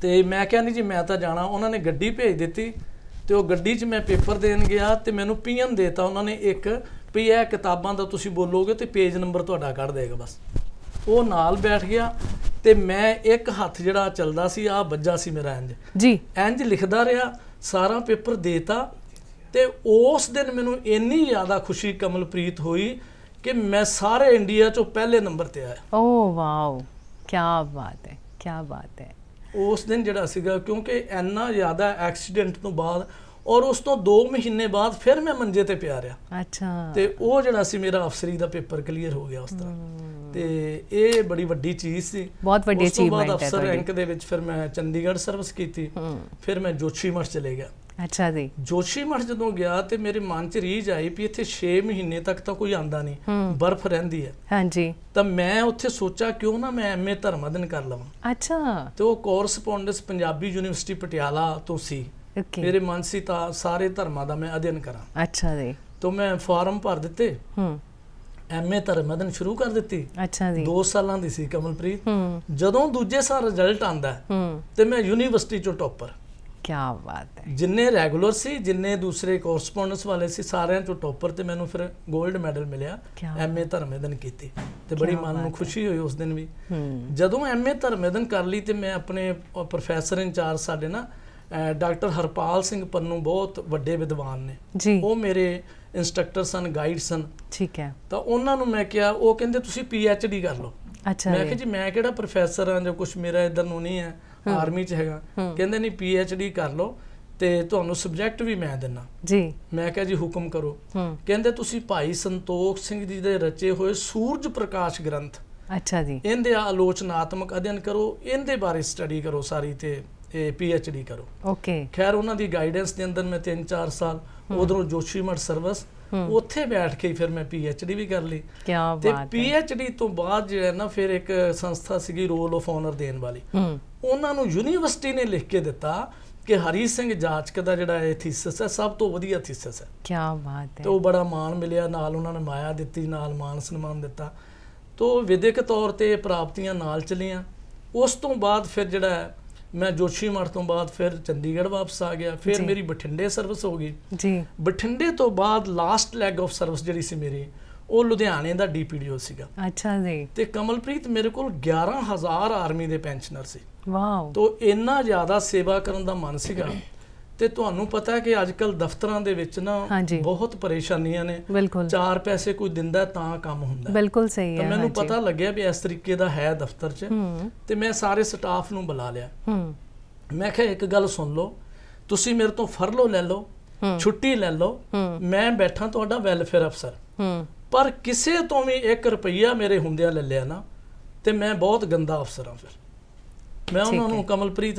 ਤੇ ਮੈਂ ਕਿਹਾ ਨਹੀਂ ਜੀ ਮੈਂ ਤਾਂ ਜਾਣਾ ਉਹਨਾਂ ਨੇ ਗੱਡੀ ਭੇਜ ਦਿੱਤੀ ਤੇ ਉਹ ਗੱਡੀ 'ਚ ਮੈਂ ਪੇਪਰ ਦੇਣ ਗਿਆ ਤੇ ਮੈਨੂੰ ਪੀਐਮ ਦੇਤਾ ਉਹਨਾਂ ਨੇ ਇੱਕ ਵੀ ਇਹ ਕਿਤਾਬਾਂ ਦਾ ਤੁਸੀਂ ਬੋਲੋਗੇ ਤੇ ਪੇਜ ਨੰਬਰ ਤੁਹਾਡਾ ਕੱਢ ਦੇਗਾ ਬਸ ਉਹ ਨਾਲ ਬੈਠ ਗਿਆ ਤੇ ਮੈਂ ਇੱਕ ਹੱਥ ਜਿਹੜਾ ਚੱਲਦਾ ਸੀ ਆ ਵੱਜਾ ਸੀ ਮੇਰਾ ਇੰਜ ਜੀ ਇੰਜ ਲਿਖਦਾ ਰਿਹਾ ਸਾਰਾ ਪੇਪਰ ਦੇਤਾ ਤੇ ਉਸ ਦਿਨ ਮੈਨੂੰ ਇੰਨੀ ਜ਼ਿਆਦਾ ਖੁਸ਼ੀ ਕਮਲਪ੍ਰੀਤ ਹੋਈ ਕਿ ਮੈਂ ਸਾਰੇ ਇੰਡੀਆ ਚੋਂ ਪਹਿਲੇ ਨੰਬਰ ਤੇ ਆਇਆ ਓ ਵਾਓ ਕੀ ਬਾਤ ਹੈ ਕੀ ਬਾਤ ਹੈ ਉਸ ਦਿਨ ਜਿਹੜਾ ਸੀਗਾ ਕਿਉਂਕਿ ਇੰਨਾ ਜ਼ਿਆਦਾ ਐਕਸੀਡੈਂਟ ਤੋਂ ਬਾਅਦ ਔਰ ਉਸ ਤੋਂ 2 ਮਹੀਨੇ ਬਾਅਦ ਫਿਰ ਮੈਂ ਮੰਜੇ ਤੇ ਪਿਆ ਰਿਹਾ ਅੱਛਾ ਤੇ ਉਹ ਜਿਹੜਾ ਸੀ ਮੇਰਾ ਅਫਸਰੀ ਦਾ ਪੇਪਰ ਕਲੀਅਰ ਹੋ ਗਿਆ ਉਸ ਤਰ੍ਹਾਂ ਤੇ ਇਹ ਬੜੀ ਵੱਡੀ ਚੀਜ਼ ਸੀ ਬਹੁਤ ਵੱਡੀ ਅਚੀਵਮੈਂਟ ਹੈ ਉਸ ਅਫਸਰ ਰੈਂਕ ਦੇ ਵਿੱਚ ਫਿਰ ਮੈਂ ਚੰਡੀਗੜ੍ਹ ਸਰਵਿਸ ਕੀਤੀ ਫਿਰ ਮੈਂ ਜੋਸ਼ੀਮਠ ਚਲੇ ਗਿਆ ਅੱਛਾ ਜੀ ਜੋਸ਼ੀ ਮਠ ਜਦੋਂ ਗਿਆ ਤੇ ਮੇਰੇ ਮਨ 'ਚ ਰੀਜ ਆਈ ਵੀ ਇੱਥੇ 6 ਮਹੀਨੇ ਤੱਕ ਤਾਂ ਕੋਈ ਆਂਦਾ ਨਹੀਂ ਬਰਫ਼ ਰਹਿੰਦੀ ਹੈ ਹਾਂਜੀ ਤਾਂ ਮੈਂ ਉੱਥੇ ਸੋਚਾ ਕਿਉਂ ਨਾ ਮੈਂ ਐਮਏ ਧਰਮਾਦਨ ਕਰ ਲਵਾਂ ਅੱਛਾ ਤੇ ਉਹ ਕੋਰਸਪੋਂਡੈਂਸ ਪੰਜਾਬੀ ਯੂਨੀਵਰਸਿਟੀ ਪਟਿਆਲਾ ਤੋਂ ਸੀ ਮੇਰੇ ਮਨ ਸੀ ਤਾਂ ਸਾਰੇ ਧਰਮਾਂ ਦਾ ਮੈਂ ਅਧਿਐਨ ਕਰਾਂ ਅੱਛਾ ਜੀ ਤੋਂ ਮੈਂ ਫਾਰਮ ਭਰ ਦਿੱਤੇ ਹੂੰ ਐਮਏ ਧਰਮਦਨ ਸ਼ੁਰੂ ਕਰ ਦਿੱਤੀ ਅੱਛਾ ਜੀ 2 ਸਾਲਾਂ ਦੀ ਸੀ ਕਮਲਪ੍ਰੀਤ ਜਦੋਂ ਦੂਜੇ ਸਾਲ ਰਿਜ਼ਲਟ ਆਂਦਾ ਤੇ ਮੈਂ ਯੂਨੀਵਰਸਿਟੀ ਚੋਂ ਟੌਪਰ ਕਿਆ ਬਾਤ ਹੈ ਜਿੰਨੇ ਰੈਗੂਲਰ ਸੀ ਜਿੰਨੇ ਦੂਸਰੇ ਕੋਰਸਪੋਂਡੈਂਸ ਵਾਲੇ ਸੀ ਸਾਰਿਆਂ ਚੋਂ ਟੌਪਰ ਤੇ ਮੈਨੂੰ ਫਿਰ 골ਡ ਮੈਡਲ ਮਿਲਿਆ ਐਮਏ ਧਰਮੇਦਨ ਕੀਤੀ ਤੇ ਬੜੀ ਮਨ ਨੂੰ ਖੁਸ਼ੀ ਹੋਈ ਉਸ ਦਿਨ ਵੀ ਜਦੋਂ ਐਮਏ ਧਰਮੇਦਨ ਕਰ ਲਈ ਤੇ ਮੈਂ ਆਪਣੇ ਪ੍ਰੋਫੈਸਰ ਇੰਚਾਰਜ ਸਾਡੇ ਨਾ ਡਾਕਟਰ ਹਰਪਾਲ ਸਿੰਘ ਪੰਨੂ ਬਹੁਤ ਵੱਡੇ ਵਿਦਵਾਨ ਨੇ ਉਹ ਮੇਰੇ ਇਨਸਟ੍ਰਕਟਰ ਸਨ ਗਾਈਡ ਸਨ ਠੀਕ ਹੈ ਤਾਂ ਉਹਨਾਂ ਨੂੰ ਮੈਂ ਕਿਹਾ ਉਹ ਕਹਿੰਦੇ ਤੁਸੀਂ ਪੀ ਐਚ ਡੀ ਕਰ ਲਓ ਅੱਛਾ ਮੈਂ ਕਿਹਾ ਜੀ ਮੈਂ ਕਿਹੜਾ ਪ੍ਰੋਫੈਸਰ ਆ ਜਾਂ ਕੁਝ ਮੇਰਾ ਇਧਰ ਨੂੰ ਨਹੀਂ ਹੈ ਆਰਮੀ 'ਚ ਹੈਗਾ ਕਹਿੰਦੇ ਨਹੀਂ ਪੀ ਐਚ ਡੀ ਕਰ ਲਓ ਤੇ ਤੁਹਾਨੂੰ ਸਬਜੈਕਟ ਵੀ ਮੈਂ ਦਿੰਨਾ ਜੀ ਮੈਂ ਕਿਹਾ ਜੀ ਹੁਕਮ ਕਰੋ ਕਹਿੰਦੇ ਤੁਸੀਂ ਭਾਈ ਸੰਤੋਖ ਸਿੰਘ ਜੀ ਦੇ ਰਚੇ ਹੋਏ ਸੂਰਜ ਪ੍ਰਕਾਸ਼ ਗ੍ਰੰਥ ਅੱਛਾ ਜੀ ਇਹਦੇ ਆਲੋਚਨਾਤਮਕ ਅਧਿਐਨ ਕਰੋ ਇਹਦੇ ਬਾਰੇ ਸਟੱਡੀ ਕਰੋ ਸਾਰੀ ਤੇ ਇਹ ਪੀ ਐਚ ਡੀ ਕਰੋ ਓਕੇ ਖੈਰ ਉਹਨਾਂ ਦੀ ਗਾਈਡੈਂਸ ਦੇ ਅੰਦਰ ਮੈਂ 3-4 ਸਾਲ ਉਧਰੋਂ ਜੋਸ਼ੀ ਸਰਵਿਸ ਉੱਥੇ ਬੈਠ ਕੇ ਫਿਰ ਮੈਂ ਪੀ ਐਚ ਡੀ ਵੀ ਕਰ ਲਈ ਕੀ ਬਾਤ ਹੈ ਤੇ ਪੀ ਐਚ ਡੀ ਤੋਂ ਬਾਅਦ ਜਿਹੜਾ ਨਾ ਫਿਰ ਇੱਕ ਸੰਸਥਾ ਸੀਗੀ ਰੋਲ ਆਫ ਆਨਰ ਦੇਣ ਵਾਲੀ ਉਹਨਾਂ ਨੂੰ ਯੂਨੀਵਰਸਿਟੀ ਨੇ ਲਿਖ ਕੇ ਦਿੱਤਾ ਕਿ ਹਰੀ ਸਿੰਘ ਜਾਚਕ ਦਾ ਜਿਹੜਾ ਇਹ ਥੀਸਿਸ ਹੈ ਸਭ ਤੋਂ ਵਧੀਆ ਥੀਸਿਸ ਹੈ ਕੀ ਬਾਤ ਹੈ ਤੇ ਉਹ ਬੜਾ ਮਾਣ ਮਿਲਿਆ ਨਾਲ ਉਹਨਾਂ ਨੇ ਮਾਇਆ ਦਿੱਤੀ ਨਾਲ ਮਾਨ ਸਨਮਾਨ ਦਿੱਤਾ ਤੋਂ ਵਿਦਿਅਕ ਤੌਰ ਤੇ ਪ੍ਰਾਪਤੀਆਂ ਨਾਲ ਚਲੀਆਂ ਉਸ ਤੋਂ ਬਾਅਦ ਫਿਰ ਜਿਹੜਾ ਮੈਂ ਜੋਸ਼ੀ ਮਠ ਤੋਂ ਬਾਅਦ ਫਿਰ ਚੰਡੀਗੜ੍ਹ ਵਾਪਸ ਆ ਗਿਆ ਫਿਰ ਮੇਰੀ ਬਠਿੰਡੇ ਸਰਵਿਸ ਹੋ ਗਈ ਜੀ ਬਠਿੰਡੇ ਤੋਂ ਬਾਅਦ ਲਾਸਟ ਲੈਗ ਆਫ ਸਰਵਿਸ ਜਿਹੜੀ ਸੀ ਮੇਰੀ ਉਹ ਲੁਧਿਆਣੇ ਦਾ ਡੀਪੀਡੀਓ ਸੀਗਾ ਅੱਛਾ ਜੀ ਤੇ ਕਮਲਪ੍ਰੀਤ ਮੇਰੇ ਕੋਲ 11000 ਆਰਮੀ ਦੇ ਪੈਨਸ਼ਨਰ ਸੀ ਵਾਓ ਤੋਂ ਇੰਨਾ ਜ਼ਿਆਦਾ ਸੇਵਾ ਕਰਨ ਦਾ ਮਨ ਸੀਗਾ ਤੇ ਤੁਹਾਨੂੰ ਪਤਾ ਹੈ ਕਿ ਅੱਜ ਕੱਲ ਦਫ਼ਤਰਾਂ ਦੇ ਵਿੱਚ ਨਾ ਬਹੁਤ ਪਰੇਸ਼ਾਨੀਆਂ ਨੇ ਚਾਰ ਪੈਸੇ ਕੋਈ ਦਿੰਦਾ ਤਾਂ ਕੰਮ ਹੁੰਦਾ ਬਿਲਕੁਲ ਸਹੀ ਹੈ ਤਾਂ ਮੈਨੂੰ ਪਤਾ ਲੱਗਿਆ ਵੀ ਇਸ ਤਰੀਕੇ ਦਾ ਹੈ ਦਫ਼ਤਰ 'ਚ ਤੇ ਮੈਂ ਸਾਰੇ ਸਟਾਫ ਨੂੰ ਬੁਲਾ ਲਿਆ ਮੈਂ ਕਿਹਾ ਇੱਕ ਗੱਲ ਸੁਣ ਲਓ ਤੁਸੀਂ ਮੇਰੇ ਤੋਂ ਫਰਲੋ ਲੈ ਲਓ ਛੁੱਟੀ ਲੈ ਲਓ ਮੈਂ ਬੈਠਾ ਤੁਹਾਡਾ ਵੈਲਫੇਅਰ ਅਫਸਰ ਪਰ ਕਿਸੇ ਤੋਂ ਵੀ 1 ਰੁਪਈਆ ਮੇਰੇ ਹੁੰਦਿਆਂ ਲੈ ਲਿਆ ਨਾ ਤੇ ਮੈਂ ਬਹੁਤ ਗੰਦਾ ਅਫਸਰ ਹਾਂ ਫਿਰ ਮੈਂ ਉਹਨਾਂ ਨੂੰ ਕਮਲਪ੍ਰੀਤ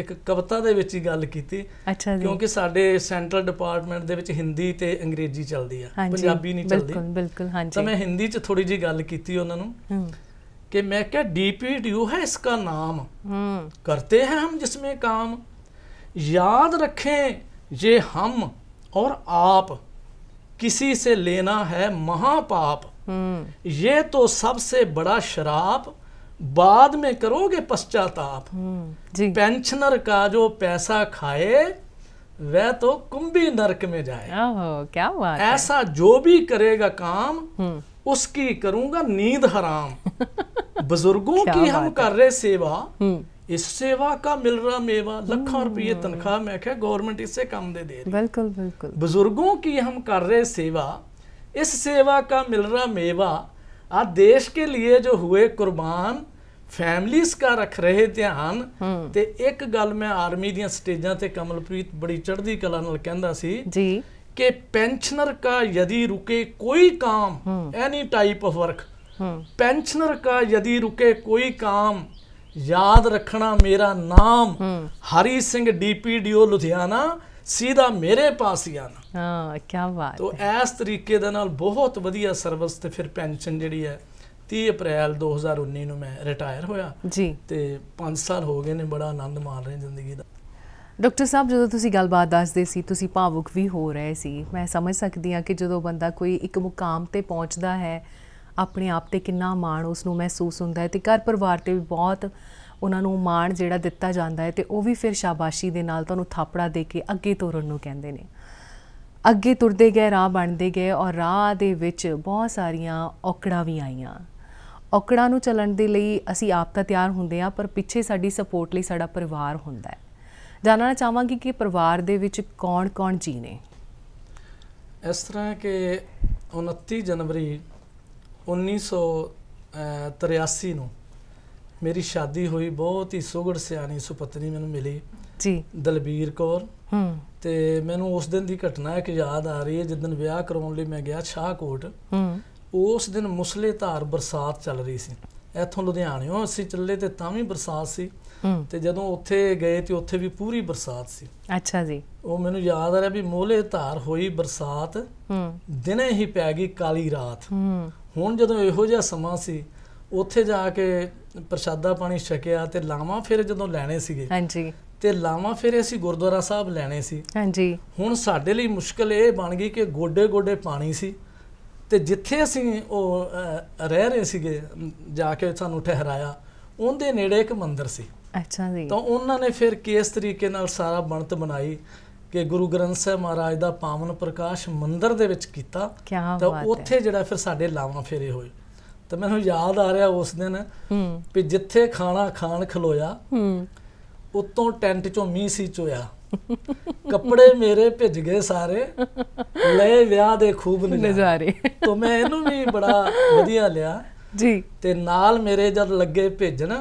ਇੱਕ ਕਵਿਤਾ ਦੇ ਵਿੱਚ ਹੀ ਗੱਲ ਕੀਤੀ ਕਿਉਂਕਿ ਸਾਡੇ ਸੈਂਟਰਲ ਡਿਪਾਰਟਮੈਂਟ ਦੇ ਵਿੱਚ ਹਿੰਦੀ ਤੇ ਅੰਗਰੇਜ਼ੀ ਚੱਲਦੀ ਆ ਪੰਜਾਬੀ ਨਹੀਂ ਚੱਲਦੀ ਬਿਲਕੁਲ ਬਿਲਕੁਲ ਹਾਂਜੀ ਤਾਂ ਮੈਂ ਹਿੰਦੀ 'ਚ ਥੋੜੀ ਜੀ ਗੱਲ ਕੀਤੀ ਉਹਨਾਂ ਨੂੰ ਕਿ ਮੈਂ ਕਿਹਾ ਡੀਪੀਡੀਯੂ ਹੈ ਇਸਕਾ ਨਾਮ ਕਰਤੇ ਹੈ ਹਮ ਜਿਸਮੇ ਕਾਮ ਯਾਦ ਰੱਖੇ ਜੇ ਹਮ ਔਰ ਆਪ ਕਿਸੇ ਸੇ ਲੈਣਾ ਹੈ ਮਹਾਪਾਪ है ਇਹ ਤੋਂ ਸਭ ਸੇ ਬੜਾ ਸ਼ਰਾਪ बाद में करोगे पश्चाताप पेंशनर हम्म, का जो पैसा खाए वह तो कुंभी नरक में जाए क्या बात ऐसा है? जो भी करेगा काम हम्म। उसकी करूंगा नींद हराम बुजुर्गों की हम कर रहे सेवा हम्म। इस सेवा का मिल रहा मेवा लखों रुपये तनख्वाह में क्या गवर्नमेंट इससे कम दे दे रही बिल्कुल बिल्कुल बुजुर्गों की हम कर रहे सेवा इस सेवा का मिल रहा मेवा आज देश के लिए जो हुए कुर्बान ਫੈਮਲੀਆਂ ਕਾ ਰੱਖ ਰਹੇ ਧਿਆਨ ਤੇ ਇੱਕ ਗੱਲ ਮੈਂ ਆਰਮੀ ਦੀਆਂ ਸਟੇਜਾਂ ਤੇ ਕਮਲਪ੍ਰੀਤ ਬੜੀ ਚੜ੍ਹਦੀ ਕਲਾ ਨਾਲ ਕਹਿੰਦਾ ਸੀ ਜੀ ਕਿ ਪੈਨਸ਼ਨਰ ਕਾ ਯਦੀ ਰੁਕੇ ਕੋਈ ਕਾਮ any type of work pensioner ਕਾ ਯਦੀ ਰੁਕੇ ਕੋਈ ਕਾਮ ਯਾਦ ਰੱਖਣਾ ਮੇਰਾ ਨਾਮ ਹਰੀ ਸਿੰਘ ਡੀਪੀਡੀਓ ਲੁਧਿਆਣਾ ਸਿੱਧਾ ਮੇਰੇ ਪਾਸ ਹੀ ਆਣਾ ਹਾਂ ਕੀ ਬਾਤ ਤੋਂ ਇਸ ਤਰੀਕੇ ਦੇ ਨਾਲ ਬਹੁਤ ਵਧੀਆ ਸਰਵਿਸ ਤੇ ਫਿਰ ਪੈਨਸ਼ਨ ਜਿਹੜੀ ਹੈ 30 ਅਪ੍ਰੈਲ 2019 ਨੂੰ ਮੈਂ ਰਿਟਾਇਰ ਹੋਇਆ ਜੀ ਤੇ 5 ਸਾਲ ਹੋ ਗਏ ਨੇ ਬੜਾ ਆਨੰਦ ਮਾਣ ਰਹੇ ਜ਼ਿੰਦਗੀ ਦਾ ਡਾਕਟਰ ਸਾਹਿਬ ਜਦੋਂ ਤੁਸੀਂ ਗੱਲਬਾਤ ਦੱਸਦੇ ਸੀ ਤੁਸੀਂ ਭਾਵੁਕ ਵੀ ਹੋ ਰਹੇ ਸੀ ਮੈਂ ਸਮਝ ਸਕਦੀ ਹਾਂ ਕਿ ਜਦੋਂ ਬੰਦਾ ਕੋਈ ਇੱਕ ਮੁਕਾਮ ਤੇ ਪਹੁੰਚਦਾ ਹੈ ਆਪਣੇ ਆਪ ਤੇ ਕਿੰਨਾ ਮਾਣ ਉਸ ਨੂੰ ਮਹਿਸੂਸ ਹੁੰਦਾ ਹੈ ਤੇ ਘਰ ਪਰਿਵਾਰ ਤੇ ਵੀ ਬਹੁਤ ਉਹਨਾਂ ਨੂੰ ਮਾਣ ਜਿਹੜਾ ਦਿੱਤਾ ਜਾਂਦਾ ਹੈ ਤੇ ਉਹ ਵੀ ਫਿਰ ਸ਼ਾਬਾਸ਼ੀ ਦੇ ਨਾਲ ਤੁਹਾਨੂੰ ਥਾਪੜਾ ਦੇ ਕੇ ਅੱਗੇ ਤੁਰਨ ਨੂੰ ਕਹਿੰਦੇ ਨੇ ਅੱਗੇ ਤੁਰਦੇ ਗਏ ਰਾਹ ਬਣਦੇ ਗਏ ਔਰ ਰਾਹ ਦੇ ਵਿੱਚ ਬਹੁਤ ਸਾਰੀਆਂ ਔਕੜਾਂ ਵੀ ਆਈਆਂ ਔਕੜਾਂ ਨੂੰ ਚੱਲਣ ਦੇ ਲਈ ਅਸੀਂ ਆਪ ਤਾਂ ਤਿਆਰ ਹੁੰਦੇ ਆ ਪਰ ਪਿੱਛੇ ਸਾਡੀ ਸਪੋਰਟ ਲਈ ਸਾਡਾ ਪਰਿਵਾਰ ਹੁੰਦਾ ਹੈ ਜਾਣਨਾ ਚਾਹਾਂਗੀ ਕਿ ਪਰਿਵਾਰ ਦੇ ਵਿੱਚ ਕੌਣ-ਕੌਣ ਜੀ ਨੇ ਇਸ ਤਰ੍ਹਾਂ ਕਿ 29 ਜਨਵਰੀ 1983 ਨੂੰ ਮੇਰੀ ਸ਼ਾਦੀ ਹੋਈ ਬਹੁਤ ਹੀ ਸੁਗੜ ਸਿਆਣੀ ਸੁਪਤਨੀ ਮੈਨੂੰ ਮਿਲੀ ਜੀ ਦਲਬੀਰ ਕੌਰ ਹੂੰ ਤੇ ਮੈਨੂੰ ਉਸ ਦਿਨ ਦੀ ਘਟਨਾ ਇੱਕ ਯਾਦ ਆ ਰਹੀ ਹੈ ਜਿਸ ਦਿਨ ਵਿਆਹ ਕਰਾਉਣ ਲਈ ਮੈਂ ਗਿਆ ਸ਼ਾਹਕੋਟ ਹੂੰ ਉਸ ਦਿਨ ਮੁਸਲੇਧਾਰ ਬਰਸਾਤ ਚੱਲ ਰਹੀ ਸੀ ਇੱਥੋਂ ਲੁਧਿਆਣਿਓਂ ਅਸੀਂ ਚੱਲੇ ਤੇ ਤਾਂ ਵੀ ਬਰਸਾਤ ਸੀ ਤੇ ਜਦੋਂ ਉੱਥੇ ਗਏ ਤੇ ਉੱਥੇ ਵੀ ਪੂਰੀ ਬਰਸਾਤ ਸੀ ਅੱਛਾ ਜੀ ਉਹ ਮੈਨੂੰ ਯਾਦ ਆ ਰਿਹਾ ਵੀ ਮੋਲੇ ਧਾਰ ਹੋਈ ਬਰਸਾਤ ਦਿਨੇ ਹੀ ਪੈ ਗਈ ਕਾਲੀ ਰਾਤ ਹੁਣ ਜਦੋਂ ਇਹੋ ਜਿਹਾ ਸਮਾਂ ਸੀ ਉੱਥੇ ਜਾ ਕੇ ਪ੍ਰਸ਼ਾਦਾ ਪਾਣੀ ਛਕਿਆ ਤੇ ਲਾਵਾ ਫਿਰ ਜਦੋਂ ਲੈਣੇ ਸੀਗੇ ਹਾਂਜੀ ਤੇ ਲਾਵਾ ਫਿਰ ਅਸੀਂ ਗੁਰਦੁਆਰਾ ਸਾਹਿਬ ਲੈਣੇ ਸੀ ਹਾਂਜੀ ਹੁਣ ਸਾਡੇ ਲਈ ਮੁਸ਼ਕਲ ਇਹ ਬਣ ਗਈ ਕਿ ਗੋਡੇ ਗੋਡੇ ਪਾਣੀ ਸੀ ਤੇ ਜਿੱਥੇ ਅਸੀਂ ਉਹ ਰਹਿ ਰਹੇ ਸੀਗੇ ਜਾ ਕੇ ਸਾਨੂੰ ਠਹਿਰਾਇਆ ਉਹਦੇ ਨੇੜੇ ਇੱਕ ਮੰਦਿਰ ਸੀ ਅੱਛਾ ਜੀ ਤਾਂ ਉਹਨਾਂ ਨੇ ਫਿਰ ਕਿਸ ਤਰੀਕੇ ਨਾਲ ਸਾਰਾ ਬਣਤ ਬਣਾਈ ਕਿ ਗੁਰੂ ਗ੍ਰੰਥ ਸਾਹਿਬ ਮਹਾਰਾਜ ਦਾ ਪਾਵਨ ਪ੍ਰਕਾਸ਼ ਮੰਦਿਰ ਦੇ ਵਿੱਚ ਕੀਤਾ ਤਾਂ ਉੱਥੇ ਜਿਹੜਾ ਫਿਰ ਸਾਡੇ ਲਾਵਾਂ ਫੇਰੇ ਹੋਏ ਤਾਂ ਮੈਨੂੰ ਯਾਦ ਆ ਰਿਹਾ ਉਸ ਦਿਨ ਵੀ ਜਿੱਥੇ ਖਾਣਾ ਖਾਣ ਖਲੋਇਆ ਹੂੰ ਉਤੋਂ ਟੈਂਟ ਚੋਂ ਮੀਂਹ ਸੀ ਚੋਇਆ ਕੱਪੜੇ ਮੇਰੇ ਭਿੱਜ ਗਏ ਸਾਰੇ ਲੈ ਵਿਆਹ ਦੇ ਖੂਬ ਨਜ਼ਾਰੇ ਤੋਂ ਮੈਂ ਇਹਨੂੰ ਵੀ ਬੜਾ ਵਧੀਆ ਲਿਆ ਜੀ ਤੇ ਨਾਲ ਮੇਰੇ ਜਦ ਲੱਗੇ ਭੇਜਣ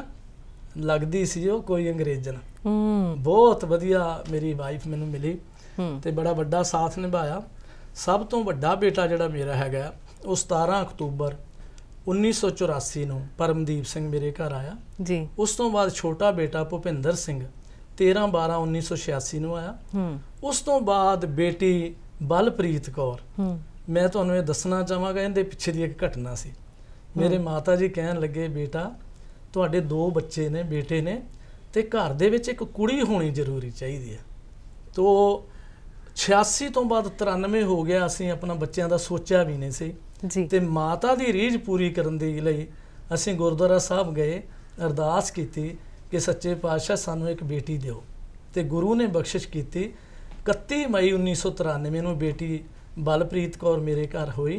ਲੱਗਦੀ ਸੀ ਉਹ ਕੋਈ ਅੰਗਰੇਜ਼ਨ ਹੂੰ ਬਹੁਤ ਵਧੀਆ ਮੇਰੀ ਵਾਈਫ ਮੈਨੂੰ ਮਿਲੀ ਤੇ ਬੜਾ ਵੱਡਾ ਸਾਥ ਨਿਭਾਇਆ ਸਭ ਤੋਂ ਵੱਡਾ ਬੇਟਾ ਜਿਹੜਾ ਮੇਰਾ ਹੈਗਾ ਉਹ 17 ਅਕਤੂਬਰ 1984 ਨੂੰ ਪਰਮਦੀਪ ਸਿੰਘ ਮੇਰੇ ਘਰ ਆਇਆ ਜੀ ਉਸ ਤੋਂ ਬਾਅਦ ਛੋਟਾ ਬੇਟਾ ਭੁਪਿੰਦਰ ਸਿੰਘ 13 12 1986 ਨੂੰ ਆਇਆ ਉਸ ਤੋਂ ਬਾਅਦ ਬੇਟੀ ਬਲਪ੍ਰੀਤ ਕੌਰ ਮੈਂ ਤੁਹਾਨੂੰ ਇਹ ਦੱਸਣਾ ਚਾਹਾਂਗਾ ਇਹਦੇ ਪਿੱਛੇ ਦੀ ਇੱਕ ਘਟਨਾ ਸੀ ਮੇਰੇ ਮਾਤਾ ਜੀ ਕਹਿਣ ਲੱਗੇ ਬੇਟਾ ਤੁਹਾਡੇ ਦੋ ਬੱਚੇ ਨੇ ਬੇਟੇ ਨੇ ਤੇ ਘਰ ਦੇ ਵਿੱਚ ਇੱਕ ਕੁੜੀ ਹੋਣੀ ਜ਼ਰੂਰੀ ਚਾਹੀਦੀ ਹੈ ਤੋ 86 ਤੋਂ ਬਾਅਦ 93 ਹੋ ਗਿਆ ਅਸੀਂ ਆਪਣਾ ਬੱਚਿਆਂ ਦਾ ਸੋਚਿਆ ਵੀ ਨਹੀਂ ਸੀ ਤੇ ਮਾਤਾ ਦੀ ਰੀਝ ਪੂਰੀ ਕਰਨ ਦੇ ਲਈ ਅਸੀਂ ਗੁਰਦੁਆਰਾ ਸਾਹਿਬ ਗਏ ਅਰਦਾਸ ਕੀਤੀ ਕਿ ਸੱਚੇ ਪਾਤਸ਼ਾਹ ਸਾਨੂੰ ਇੱਕ ਬੇਟੀ ਦਿਓ ਤੇ ਗੁਰੂ ਨੇ ਬਖਸ਼ਿਸ਼ ਕੀਤੀ 31 ਮਈ 1993 ਨੂੰ ਬੇਟੀ ਬਲਪ੍ਰੀਤ ਕੌਰ ਮੇਰੇ ਘਰ ਹੋਈ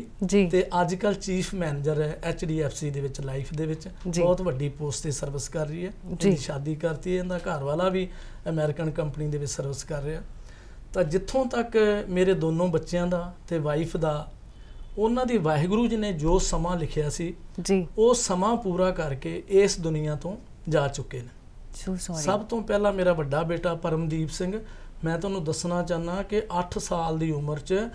ਤੇ ਅੱਜ ਕੱਲ ਚੀਫ ਮੈਨੇਜਰ ਹੈ HDFC ਦੇ ਵਿੱਚ ਲਾਈਫ ਦੇ ਵਿੱਚ ਬਹੁਤ ਵੱਡੀ ਪੋਸਟ ਤੇ ਸਰਵਿਸ ਕਰ ਰਹੀ ਹੈ ਤੇ ਸ਼ਾਦੀ ਕਰਤੀ ਇਹਦਾ ਘਰ ਵਾਲਾ ਵੀ ਅਮਰੀਕਨ ਕੰਪਨੀ ਦੇ ਵਿੱਚ ਸਰਵਿਸ ਕਰ ਰਿਹਾ ਤਾਂ ਜਿੱਥੋਂ ਤੱਕ ਮੇਰੇ ਦੋਨੋਂ ਬੱਚਿਆਂ ਦਾ ਤੇ ਵਾਈਫ ਦਾ ਉਹਨਾਂ ਦੀ ਵਾਹਿਗੁਰੂ ਜੀ ਨੇ ਜੋ ਸਮਾਂ ਲਿਖਿਆ ਸੀ ਜੀ ਉਹ ਸਮਾਂ ਪੂਰਾ ਕਰਕੇ ਇਸ ਦੁਨੀਆ ਤੋਂ ਜਾ ਚੁੱਕੇ ਨੇ ਸੋ ਸੌਰੀ ਸਭ ਤੋਂ ਪਹਿਲਾਂ ਮੇਰਾ ਵੱਡਾ ਬੇਟਾ ਪਰਮਦੀਪ ਸਿੰਘ ਮੈਂ ਤੁਹਾਨੂੰ ਦੱਸਣਾ ਚਾਹਨਾ ਕਿ 8 ਸਾਲ ਦੀ ਉਮਰ 'ਚ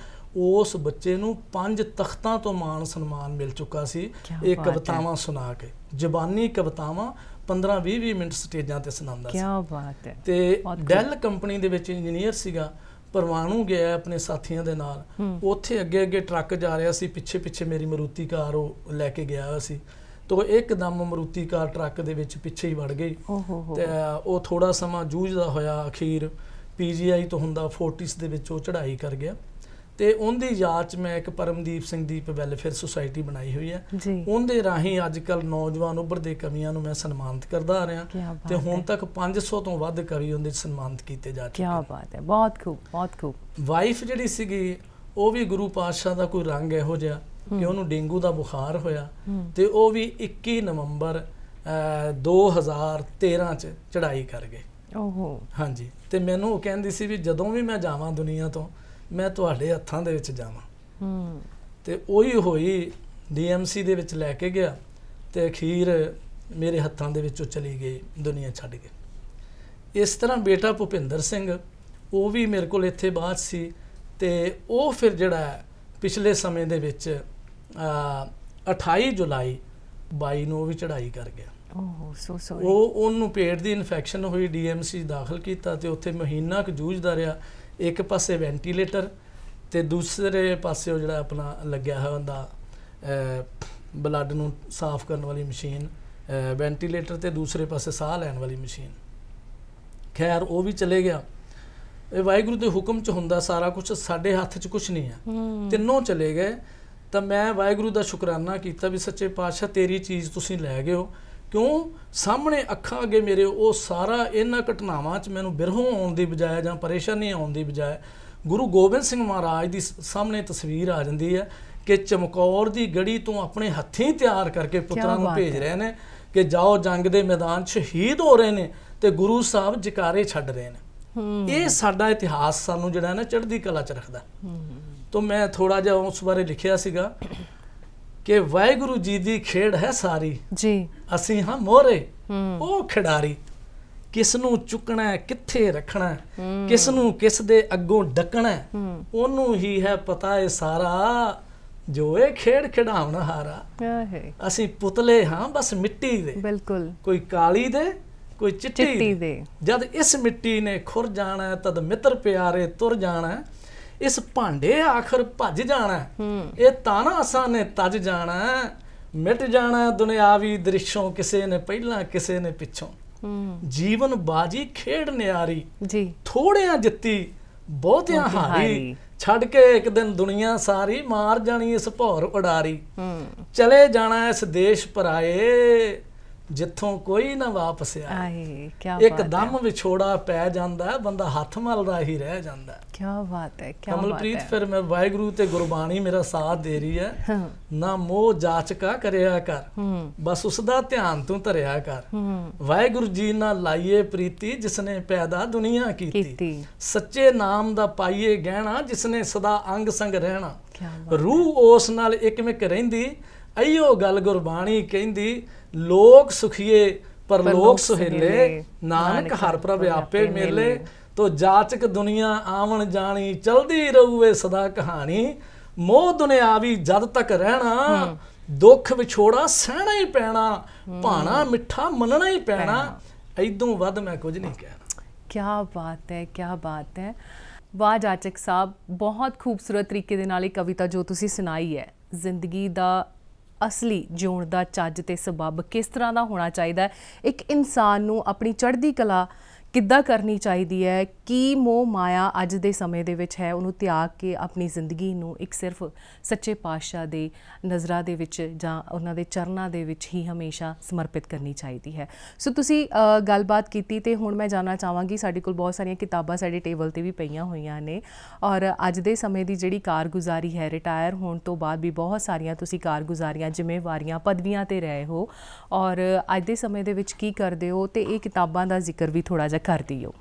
ਉਸ ਬੱਚੇ ਨੂੰ ਪੰਜ ਤਖਤਾਂ ਤੋਂ ਮਾਨ ਸਨਮਾਨ ਮਿਲ ਚੁੱਕਾ ਸੀ ਇਹ ਕਵਿਤਾਵਾਂ ਸੁਣਾ ਕੇ ਜ਼ਬਾਨੀ ਕਵਿਤਾਵਾਂ 15-20 20 ਮਿੰਟ ਸਟੇਜਾਂ ਤੇ ਸੁਣਾਉਂਦਾ ਸੀ ਕੀ ਬਾਤ ਹੈ ਤੇ ਡੈਲ ਕੰਪਨੀ ਦੇ ਵਿੱਚ ਇੰਜੀਨੀਅਰ ਸੀਗਾ ਪਰਵਾਣੂ ਗਿਆ ਆਪਣੇ ਸਾਥੀਆਂ ਦੇ ਨਾਲ ਉੱਥੇ ਅੱਗੇ ਅੱਗੇ ਟਰੱਕ ਜਾ ਰਿਹਾ ਸੀ ਪਿੱਛੇ ਪਿੱਛੇ ਮੇਰੀ ਮਰੂਤੀ ਕਾਰ ਉਹ ਲੈ ਕੇ ਗਿਆ ਸੀ ਤੋ ਇੱਕਦਮ ਮਰੂਤੀ ਕਾਰ ਟਰੱਕ ਦੇ ਵਿੱਚ ਪਿੱਛੇ ਹੀ ਵੜ ਗਏ ਤੇ ਉਹ ਥੋੜਾ ਸਮਾਂ ਜੂਝਦਾ ਹੋਇਆ ਅਖੀਰ ਪੀਜੀਆਈ ਤੋਂ ਹੁੰਦਾ 40s ਦੇ ਵਿੱਚ ਉਹ ਚੜ੍ਹਾਈ ਕਰ ਗਿਆ ਤੇ ਉਹਦੀ ਯਾਦ 'ਚ ਮੈਂ ਇੱਕ ਪਰਮਦੀਪ ਸਿੰਘ ਦੀਪ ਵੈਲਫੇਅਰ ਸੁਸਾਇਟੀ ਬਣਾਈ ਹੋਈ ਹੈ ਉਹਦੇ ਰਾਹੀਂ ਅੱਜ ਕੱਲ ਨੌਜਵਾਨ ਉੱਭਰਦੇ ਕਵੀਆਂ ਨੂੰ ਮੈਂ ਸਨਮਾਨਿਤ ਕਰਦਾ ਆ ਰਿਹਾ ਤੇ ਹੁਣ ਤੱਕ 500 ਤੋਂ ਵੱਧ ਕਵੀ ਉਹਦੇ ਸਨਮਾਨਿਤ ਕੀਤੇ ਜਾ ਚੁੱਕੇ ਕੀ ਬਾਤ ਹੈ ਬਹੁਤ ਖੂਬ ਬਹੁਤ ਖੂਬ ਵਾਈਫ ਜਿਹੜੀ ਸੀਗੀ ਉਹ ਵੀ ਗੁਰੂ ਪਾਤਸ਼ਾਹ ਦਾ ਕੋਈ ਰੰਗ ਇਹੋ ਜਿਹਾ ਕਿ ਉਹਨੂੰ ਡੇਂਗੂ ਦਾ ਬੁਖਾਰ ਹੋਇਆ ਤੇ ਉਹ ਵੀ 21 ਨਵੰਬਰ 2013 ਚ ਚੜਾਈ ਕਰ ਗਏ ਓਹੋ ਹਾਂਜੀ ਤੇ ਮੈਨੂੰ ਉਹ ਕਹਿੰਦੀ ਸੀ ਵੀ ਜਦੋਂ ਵੀ ਮੈਂ ਜਾਵਾਂ ਦੁਨੀਆ ਤੋਂ ਮੈਂ ਤੁਹਾਡੇ ਹੱਥਾਂ ਦੇ ਵਿੱਚ ਜਾਵਾਂ ਹੂੰ ਤੇ ਉਹੀ ਹੋਈ ਡੀਐਮਸੀ ਦੇ ਵਿੱਚ ਲੈ ਕੇ ਗਿਆ ਤੇ ਅਖੀਰ ਮੇਰੇ ਹੱਥਾਂ ਦੇ ਵਿੱਚੋਂ ਚਲੀ ਗਈ ਦੁਨੀਆ ਛੱਡ ਕੇ ਇਸ ਤਰ੍ਹਾਂ ਬੇਟਾ ਭੁਪਿੰਦਰ ਸਿੰਘ ਉਹ ਵੀ ਮੇਰੇ ਕੋਲ ਇੱਥੇ ਬਾਅਦ ਸੀ ਤੇ ਉਹ ਫਿਰ ਜਿਹੜਾ ਪਿਛਲੇ ਸਮੇਂ ਦੇ ਵਿੱਚ 28 ਜੁਲਾਈ 22 ਨੂੰ ਵੀ ਚੜਾਈ ਕਰ ਗਿਆ ਉਹ ਸੋ ਸੋਰੀ ਉਹ ਉਹਨੂੰ ਪੇਟ ਦੀ ਇਨਫੈਕਸ਼ਨ ਹੋਈ ਡੀਐਮਸੀ ਦਾਖਲ ਕੀਤਾ ਤੇ ਉੱਥੇ ਮਹੀਨਾ ਕੁ ਜੂਝਦਾ ਰਿਹਾ ਇੱਕ ਪਾਸੇ ਵੈਂਟੀਲੇਟਰ ਤੇ ਦੂਸਰੇ ਪਾਸੇ ਉਹ ਜਿਹੜਾ ਆਪਣਾ ਲੱਗਿਆ ਹੋਇਆ ਹੁੰਦਾ ਬਲੱਡ ਨੂੰ ਸਾਫ਼ ਕਰਨ ਵਾਲੀ ਮਸ਼ੀਨ ਵੈਂਟੀਲੇਟਰ ਤੇ ਦੂਸਰੇ ਪਾਸੇ ਸਾਹ ਲੈਣ ਵਾਲੀ ਮਸ਼ੀਨ ਖੈਰ ਉਹ ਵੀ ਚਲੇ ਗਿਆ ਇਹ ਵਾਹਿਗੁਰੂ ਦੇ ਹੁਕਮ 'ਚ ਹੁੰਦਾ ਸਾਰਾ ਕੁਝ ਸਾਡੇ ਹੱਥ 'ਚ ਕੁਝ ਨਹੀਂ ਆ ਤਿੰਨੋਂ ਚਲੇ ਗਏ ਤਾਂ ਮੈਂ ਵਾਹਿਗੁਰੂ ਦਾ ਸ਼ੁਕਰਾਨਾ ਕੀਤਾ ਵੀ ਸੱਚੇ ਪਾਤਸ਼ਾਹ ਤੇਰੀ ਚੀਜ਼ ਤੁਸੀਂ ਲੈ ਗਏ ਹੋ ਕਿਉਂ ਸਾਹਮਣੇ ਅੱਖਾਂ ਅੱਗੇ ਮੇਰੇ ਉਹ ਸਾਰਾ ਇਹਨਾਂ ਘਟਨਾਵਾਂ 'ਚ ਮੈਨੂੰ ਬਿਰਹੋਂ ਆਉਣ ਦੀ ਬਜਾਏ ਜਾਂ ਪਰੇਸ਼ਾਨੀ ਆਉਣ ਦੀ ਬਜਾਏ ਗੁਰੂ ਗੋਬਿੰਦ ਸਿੰਘ ਮਹਾਰਾਜ ਦੀ ਸਾਹਮਣੇ ਤਸਵੀਰ ਆ ਜਾਂਦੀ ਹੈ ਕਿ ਚਮਕੌਰ ਦੀ ਗੜੀ ਤੋਂ ਆਪਣੇ ਹੱਥੀਂ ਤਿਆਰ ਕਰਕੇ ਪੁੱਤਰਾਂ ਨੂੰ ਭੇਜ ਰਹੇ ਨੇ ਕਿ ਜਾਓ ਜੰਗ ਦੇ ਮੈਦਾਨ 'ਚ ਸ਼ਹੀਦ ਹੋ ਰਹੇ ਨੇ ਤੇ ਗੁਰੂ ਸਾਹਿਬ ਜਕਾਰੇ ਛੱਡ ਰਹੇ ਨੇ ਇਹ ਸਾਡਾ ਇਤਿਹਾਸ ਸਾਨੂੰ ਜਿਹੜਾ ਹੈ ਨਾ ਚੜ੍ਹਦੀ ਕਲਾ 'ਚ ਰੱਖਦਾ ਤੋਂ ਮੈਂ ਥੋੜਾ ਜਿਹਾ ਉਸ ਬਾਰੇ ਲਿਖਿਆ ਸੀਗਾ ਕਿ ਵਾਹਿਗੁਰੂ ਜੀ ਦੀ ਖੇਡ ਹੈ ਸਾਰੀ ਜੀ ਅਸੀਂ ਹਾਂ ਮੋਹਰੇ ਉਹ ਖਿਡਾਰੀ ਕਿਸ ਨੂੰ ਚੁੱਕਣਾ ਕਿੱਥੇ ਰੱਖਣਾ ਕਿਸ ਨੂੰ ਕਿਸ ਦੇ ਅੱਗੋਂ ਡੱਕਣਾ ਉਹਨੂੰ ਹੀ ਹੈ ਪਤਾ ਇਹ ਸਾਰਾ ਜੋ ਇਹ ਖੇਡ ਖਿਡਾਉਣ ਹਾਰਾ ਅਸੀਂ ਪੁਤਲੇ ਹਾਂ ਬਸ ਮਿੱਟੀ ਦੇ ਬਿਲਕੁਲ ਕੋਈ ਕਾਲੀ ਦੇ ਕੋਈ ਚਿੱਟੀ ਦੇ ਜਦ ਇਸ ਮਿੱਟੀ ਨੇ ਖੁਰ ਜਾਣਾ ਤਦ ਮਿੱਤਰ ਪਿਆਰੇ ਤੁਰ ਜਾਣਾ ਇਸ ਭਾਂਡੇ ਆਖਰ ਭੱਜ ਜਾਣਾ ਇਹ ਤਾਂ ਨਾ ਅਸਾਂ ਨੇ ਤਜ ਜਾਣਾ ਮਿਟ ਜਾਣਾ ਦੁਨਿਆਵੀ ਦ੍ਰਿਸ਼ੋਂ ਕਿਸੇ ਨੇ ਪਹਿਲਾਂ ਕਿਸੇ ਨੇ ਪਿੱਛੋਂ ਜੀਵਨ ਬਾਜੀ ਖੇਡ ਨਿਆਰੀ ਜੀ ਥੋੜਿਆਂ ਜਿੱਤੀ ਬਹੁਤਿਆਂ ਹਾਰੀ ਛੱਡ ਕੇ ਇੱਕ ਦਿਨ ਦੁਨੀਆ ਸਾਰੀ ਮਾਰ ਜਾਣੀ ਇਸ ਭੌਰ ਉਡਾਰੀ ਚਲੇ ਜਾਣਾ ਇਸ ਦੇਸ਼ ਪਰਾਏ ਜਿੱਥੋਂ ਕੋਈ ਨਾ ਵਾਪਸ ਆਏ ਇੱਕਦਮ ਵਿਛੋੜਾ ਪੈ ਜਾਂਦਾ ਬੰਦਾ ਹੱਥ ਮਲਦਾ ਹੀ ਰਹਿ ਜਾਂਦਾ ਕੀ ਬਾਤ ਹੈ ਕੀ ਬਾਤ ਹੈ ਕਮਲਪ੍ਰੀਤ ਫਿਰ ਮੈਂ ਵਾਹਿਗੁਰੂ ਤੇ ਗੁਰਬਾਣੀ ਮੇਰਾ ਸਾਥ ਦੇ ਰਹੀ ਹੈ ਨਾ ਮੋਹ ਜਾਚਕਾ ਕਰਿਆ ਕਰ ਬਸ ਉਸ ਦਾ ਧਿਆਨ ਤੂੰ ਧਰਿਆ ਕਰ ਵਾਹਿਗੁਰੂ ਜੀ ਨਾਲ ਲਾਈਏ ਪ੍ਰੀਤੀ ਜਿਸਨੇ ਪੈਦਾ ਦੁਨੀਆ ਕੀਤੀ ਸੱਚੇ ਨਾਮ ਦਾ ਪਾਈਏ ਗਹਿਣਾ ਜਿਸਨੇ ਸਦਾ ਅੰਗ ਸੰਗ ਰਹਿਣਾ ਰੂਹ ਉਸ ਨਾਲ ਇੱਕ ਮਿਕ ਰਹਿੰਦੀ ਅਈਓ ਗੱਲ ਗੁਰਬਾਣੀ ਕਹਿੰਦੀ ਲੋਕ ਸੁਖੀਏ ਪਰ ਲੋਕ ਸੁਹੇਲੇ ਨਾਨਕ ਹਰ ਪ੍ਰਭ ਆਪੇ ਮੇਲੇ ਤੋ ਜਾਚਕ ਦੁਨੀਆ ਆਵਣ ਜਾਣੀ ਚਲਦੀ ਰਹੂਏ ਸਦਾ ਕਹਾਣੀ ਮੋਹ ਦੁਨਿਆਵੀ ਜਦ ਤੱਕ ਰਹਿਣਾ ਦੁੱਖ ਵਿਛੋੜਾ ਸਹਿਣਾ ਹੀ ਪੈਣਾ ਭਾਣਾ ਮਿੱਠਾ ਮੰਨਣਾ ਹੀ ਪੈਣਾ ਐਦੋਂ ਵੱਧ ਮੈਂ ਕੁਝ ਨਹੀਂ ਕਹਿਣਾ ਕੀ ਬਾਤ ਹੈ ਕੀ ਬਾਤ ਹੈ ਵਾਹ ਜਾਚਕ ਸਾਹਿਬ ਬਹੁਤ ਖੂਬਸੂਰਤ ਤਰੀਕੇ ਦੇ ਨਾਲ ਇਹ ਕਵਿਤਾ ਜੋ ਤੁਸੀਂ ਸੁਣਾਈ ਹੈ ਜ਼ਿੰਦਗੀ ਦਾ ਅਸਲੀ ਜਿਉਣ ਦਾ ਚੱਜ ਤੇ ਸਬਬ ਕਿਸ ਤਰ੍ਹਾਂ ਦਾ ਹੋਣਾ ਚਾਹੀਦਾ ਹੈ ਇੱਕ ਇਨਸਾਨ ਨੂੰ ਆਪਣੀ ਚੜ੍ਹਦੀ ਕਲਾ ਕਿੱਦਾਂ ਕਰਨੀ ਚਾਹੀਦੀ ਹੈ ਕੀ ਮੋਹ ਮਾਇਆ ਅੱਜ ਦੇ ਸਮੇਂ ਦੇ ਵਿੱਚ ਹੈ ਉਹਨੂੰ ਤਿਆਗ ਕੇ ਆਪਣੀ ਜ਼ਿੰਦਗੀ ਨੂੰ ਇੱਕ ਸਿਰਫ ਸੱਚੇ ਪਾਤਸ਼ਾਹ ਦੇ ਨਜ਼ਰਾਂ ਦੇ ਵਿੱਚ ਜਾਂ ਉਹਨਾਂ ਦੇ ਚਰਨਾਂ ਦੇ ਵਿੱਚ ਹੀ ਹਮੇਸ਼ਾ ਸਮਰਪਿਤ ਕਰਨੀ ਚਾਹੀਦੀ ਹੈ ਸੋ ਤੁਸੀਂ ਗੱਲਬਾਤ ਕੀਤੀ ਤੇ ਹੁਣ ਮੈਂ ਜਾਨਣਾ ਚਾਹਾਂਗੀ ਸਾਡੇ ਕੋਲ ਬਹੁਤ ਸਾਰੀਆਂ ਕਿਤਾਬਾਂ ਸਾਡੇ ਟੇਬਲ ਤੇ ਵੀ ਪਈਆਂ ਹੋਈਆਂ ਨੇ ਔਰ ਅੱਜ ਦੇ ਸਮੇਂ ਦੀ ਜਿਹੜੀ ਕਾਰਗੁਜ਼ਾਰੀ ਹੈ ਰਿਟਾਇਰ ਹੋਣ ਤੋਂ ਬਾਅਦ ਵੀ ਬਹੁਤ ਸਾਰੀਆਂ ਤੁਸੀਂ ਕਾਰਗੁਜ਼ਾਰੀਆਂ ਜ਼ਿੰਮੇਵਾਰੀਆਂ ਪਦਵੀਆਂ ਤੇ ਰਹੇ ਹੋ ਔਰ ਅੱਜ ਦੇ ਸਮੇਂ ਦੇ ਵਿੱਚ ਕੀ ਕਰਦੇ ਹੋ ਤੇ ਇਹ ਕਿਤਾਬਾਂ ਦਾ ਜ਼ਿਕਰ ਵੀ ਥੋੜਾ ਸਾਂਝਾ ਕਰ ਦਿਓ